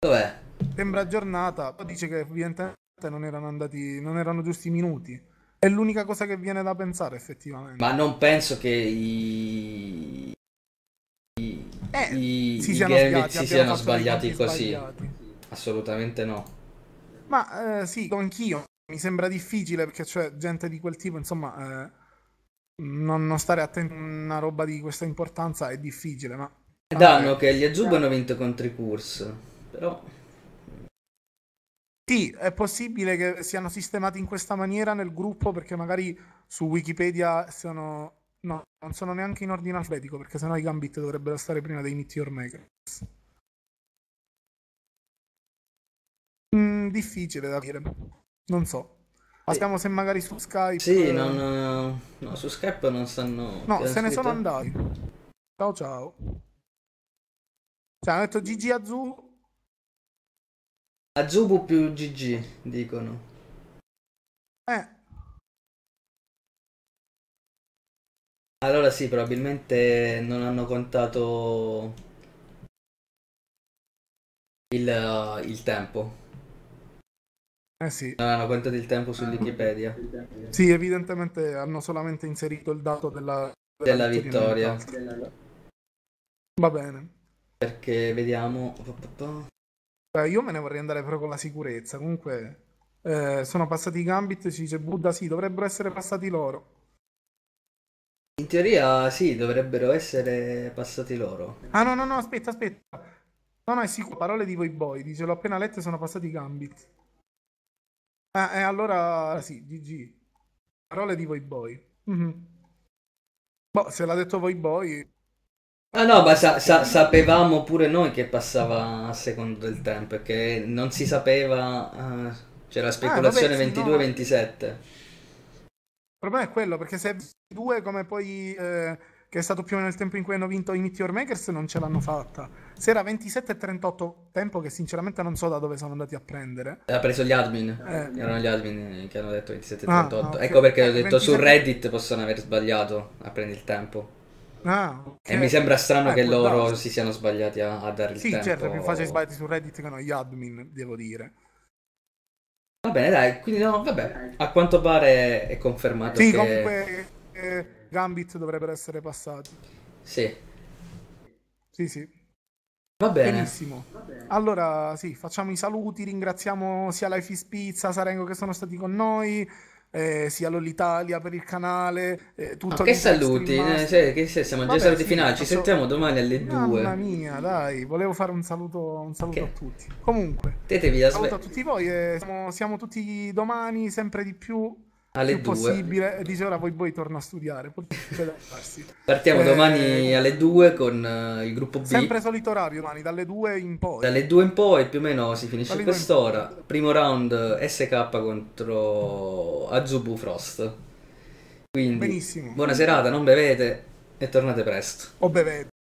Dov'è? Sembra aggiornata, poi dice che evidentemente non erano andati, non erano giusti i minuti. È l'unica cosa che viene da pensare effettivamente. Ma non penso che i... i... Eh, i... si siano, sbagliati, si siano sbagliati così. Sbagliati. Assolutamente no. Ma eh, sì, anch'io. Mi sembra difficile perché c'è gente di quel tipo, insomma, eh, non, non, stare attento a una roba di questa importanza è difficile, ma... È che gli Azubi hanno vinto contro i Curse però... Sì, è possibile che siano sistemati in questa maniera nel gruppo perché magari su Wikipedia sono... No, non sono neanche in ordine alfabetico perché sennò i gambit dovrebbero stare prima dei Meteor Makers. Mm, difficile da dire, non so. Passiamo se magari su Skype. Sì, non, eh, no, su Skype non sanno. No, se ne sono andati. Ciao ciao. Cioè, hanno detto GG Azzurro Azubu più GG, dicono. Eh. Allora sì, probabilmente non hanno contato il, uh, il tempo. Eh sì. Non hanno contato il tempo su Wikipedia. Sì, evidentemente hanno solamente inserito il dato della, della, della vittoria. vittoria. Va bene. Perché vediamo io me ne vorrei andare però con la sicurezza. Comunque, eh, sono passati i Gambit, ci dice Buddha, sì, dovrebbero essere passati loro. In teoria sì, dovrebbero essere passati loro. Ah no, no, no, aspetta, aspetta. No, no, è sicuro, parole di voi boy, dice, l'ho appena letto e sono passati i Gambit. Ah, eh, allora sì, GG. Parole di voi boy. Mm-hmm. Boh, se l'ha detto voi boy, Ah no, ma sa, sa, sapevamo pure noi che passava a secondo del tempo, perché non si sapeva, uh, c'era ah, speculazione ah, 22-27. No. Il problema è quello, perché se 22 come poi... Eh che è stato più o meno il tempo in cui hanno vinto i Meteor Makers, non ce l'hanno fatta. Se era 27 38, tempo che sinceramente non so da dove sono andati a prendere. Ha preso gli admin, eh, erano gli admin che hanno detto 27 38. Ah, no, ecco perché ho detto 27... su Reddit possono aver sbagliato a prendere il tempo. Ah, okay. E mi sembra strano eh, che loro darsi. si siano sbagliati a, a dare il certo, tempo. Sì, certo, più facile sbagliarsi su Reddit che non gli admin, devo dire. Va bene, dai, quindi no, vabbè, a quanto pare è confermato sì, che... comunque eh, Gambit dovrebbero essere passati. Sì. Sì, sì. Va bene. Benissimo. Va bene. Allora, sì, facciamo i saluti, ringraziamo sia Life is Pizza, Sarengo che sono stati con noi, eh, siano l'Italia per il canale, eh, tutto ah, Che saluti, eh, cioè, che se, siamo Vabbè, già saluti sì, finali, ci sentiamo domani alle 2. Mamma mia, dai, volevo fare un saluto, un saluto okay. a tutti. Comunque, Tetevi, aspe... saluto a tutti voi, siamo, siamo tutti domani sempre di più alle più due. possibile. Dice ora poi voi torno a studiare. Partiamo eh, domani alle 2 con uh, il gruppo B. Sempre solito orario domani, dalle 2 in poi. Dalle 2 in poi più o meno si finisce dalle quest'ora. Primo round SK contro Azubu Frost. Quindi Benissimo. buona serata, non bevete e tornate presto. O bevete.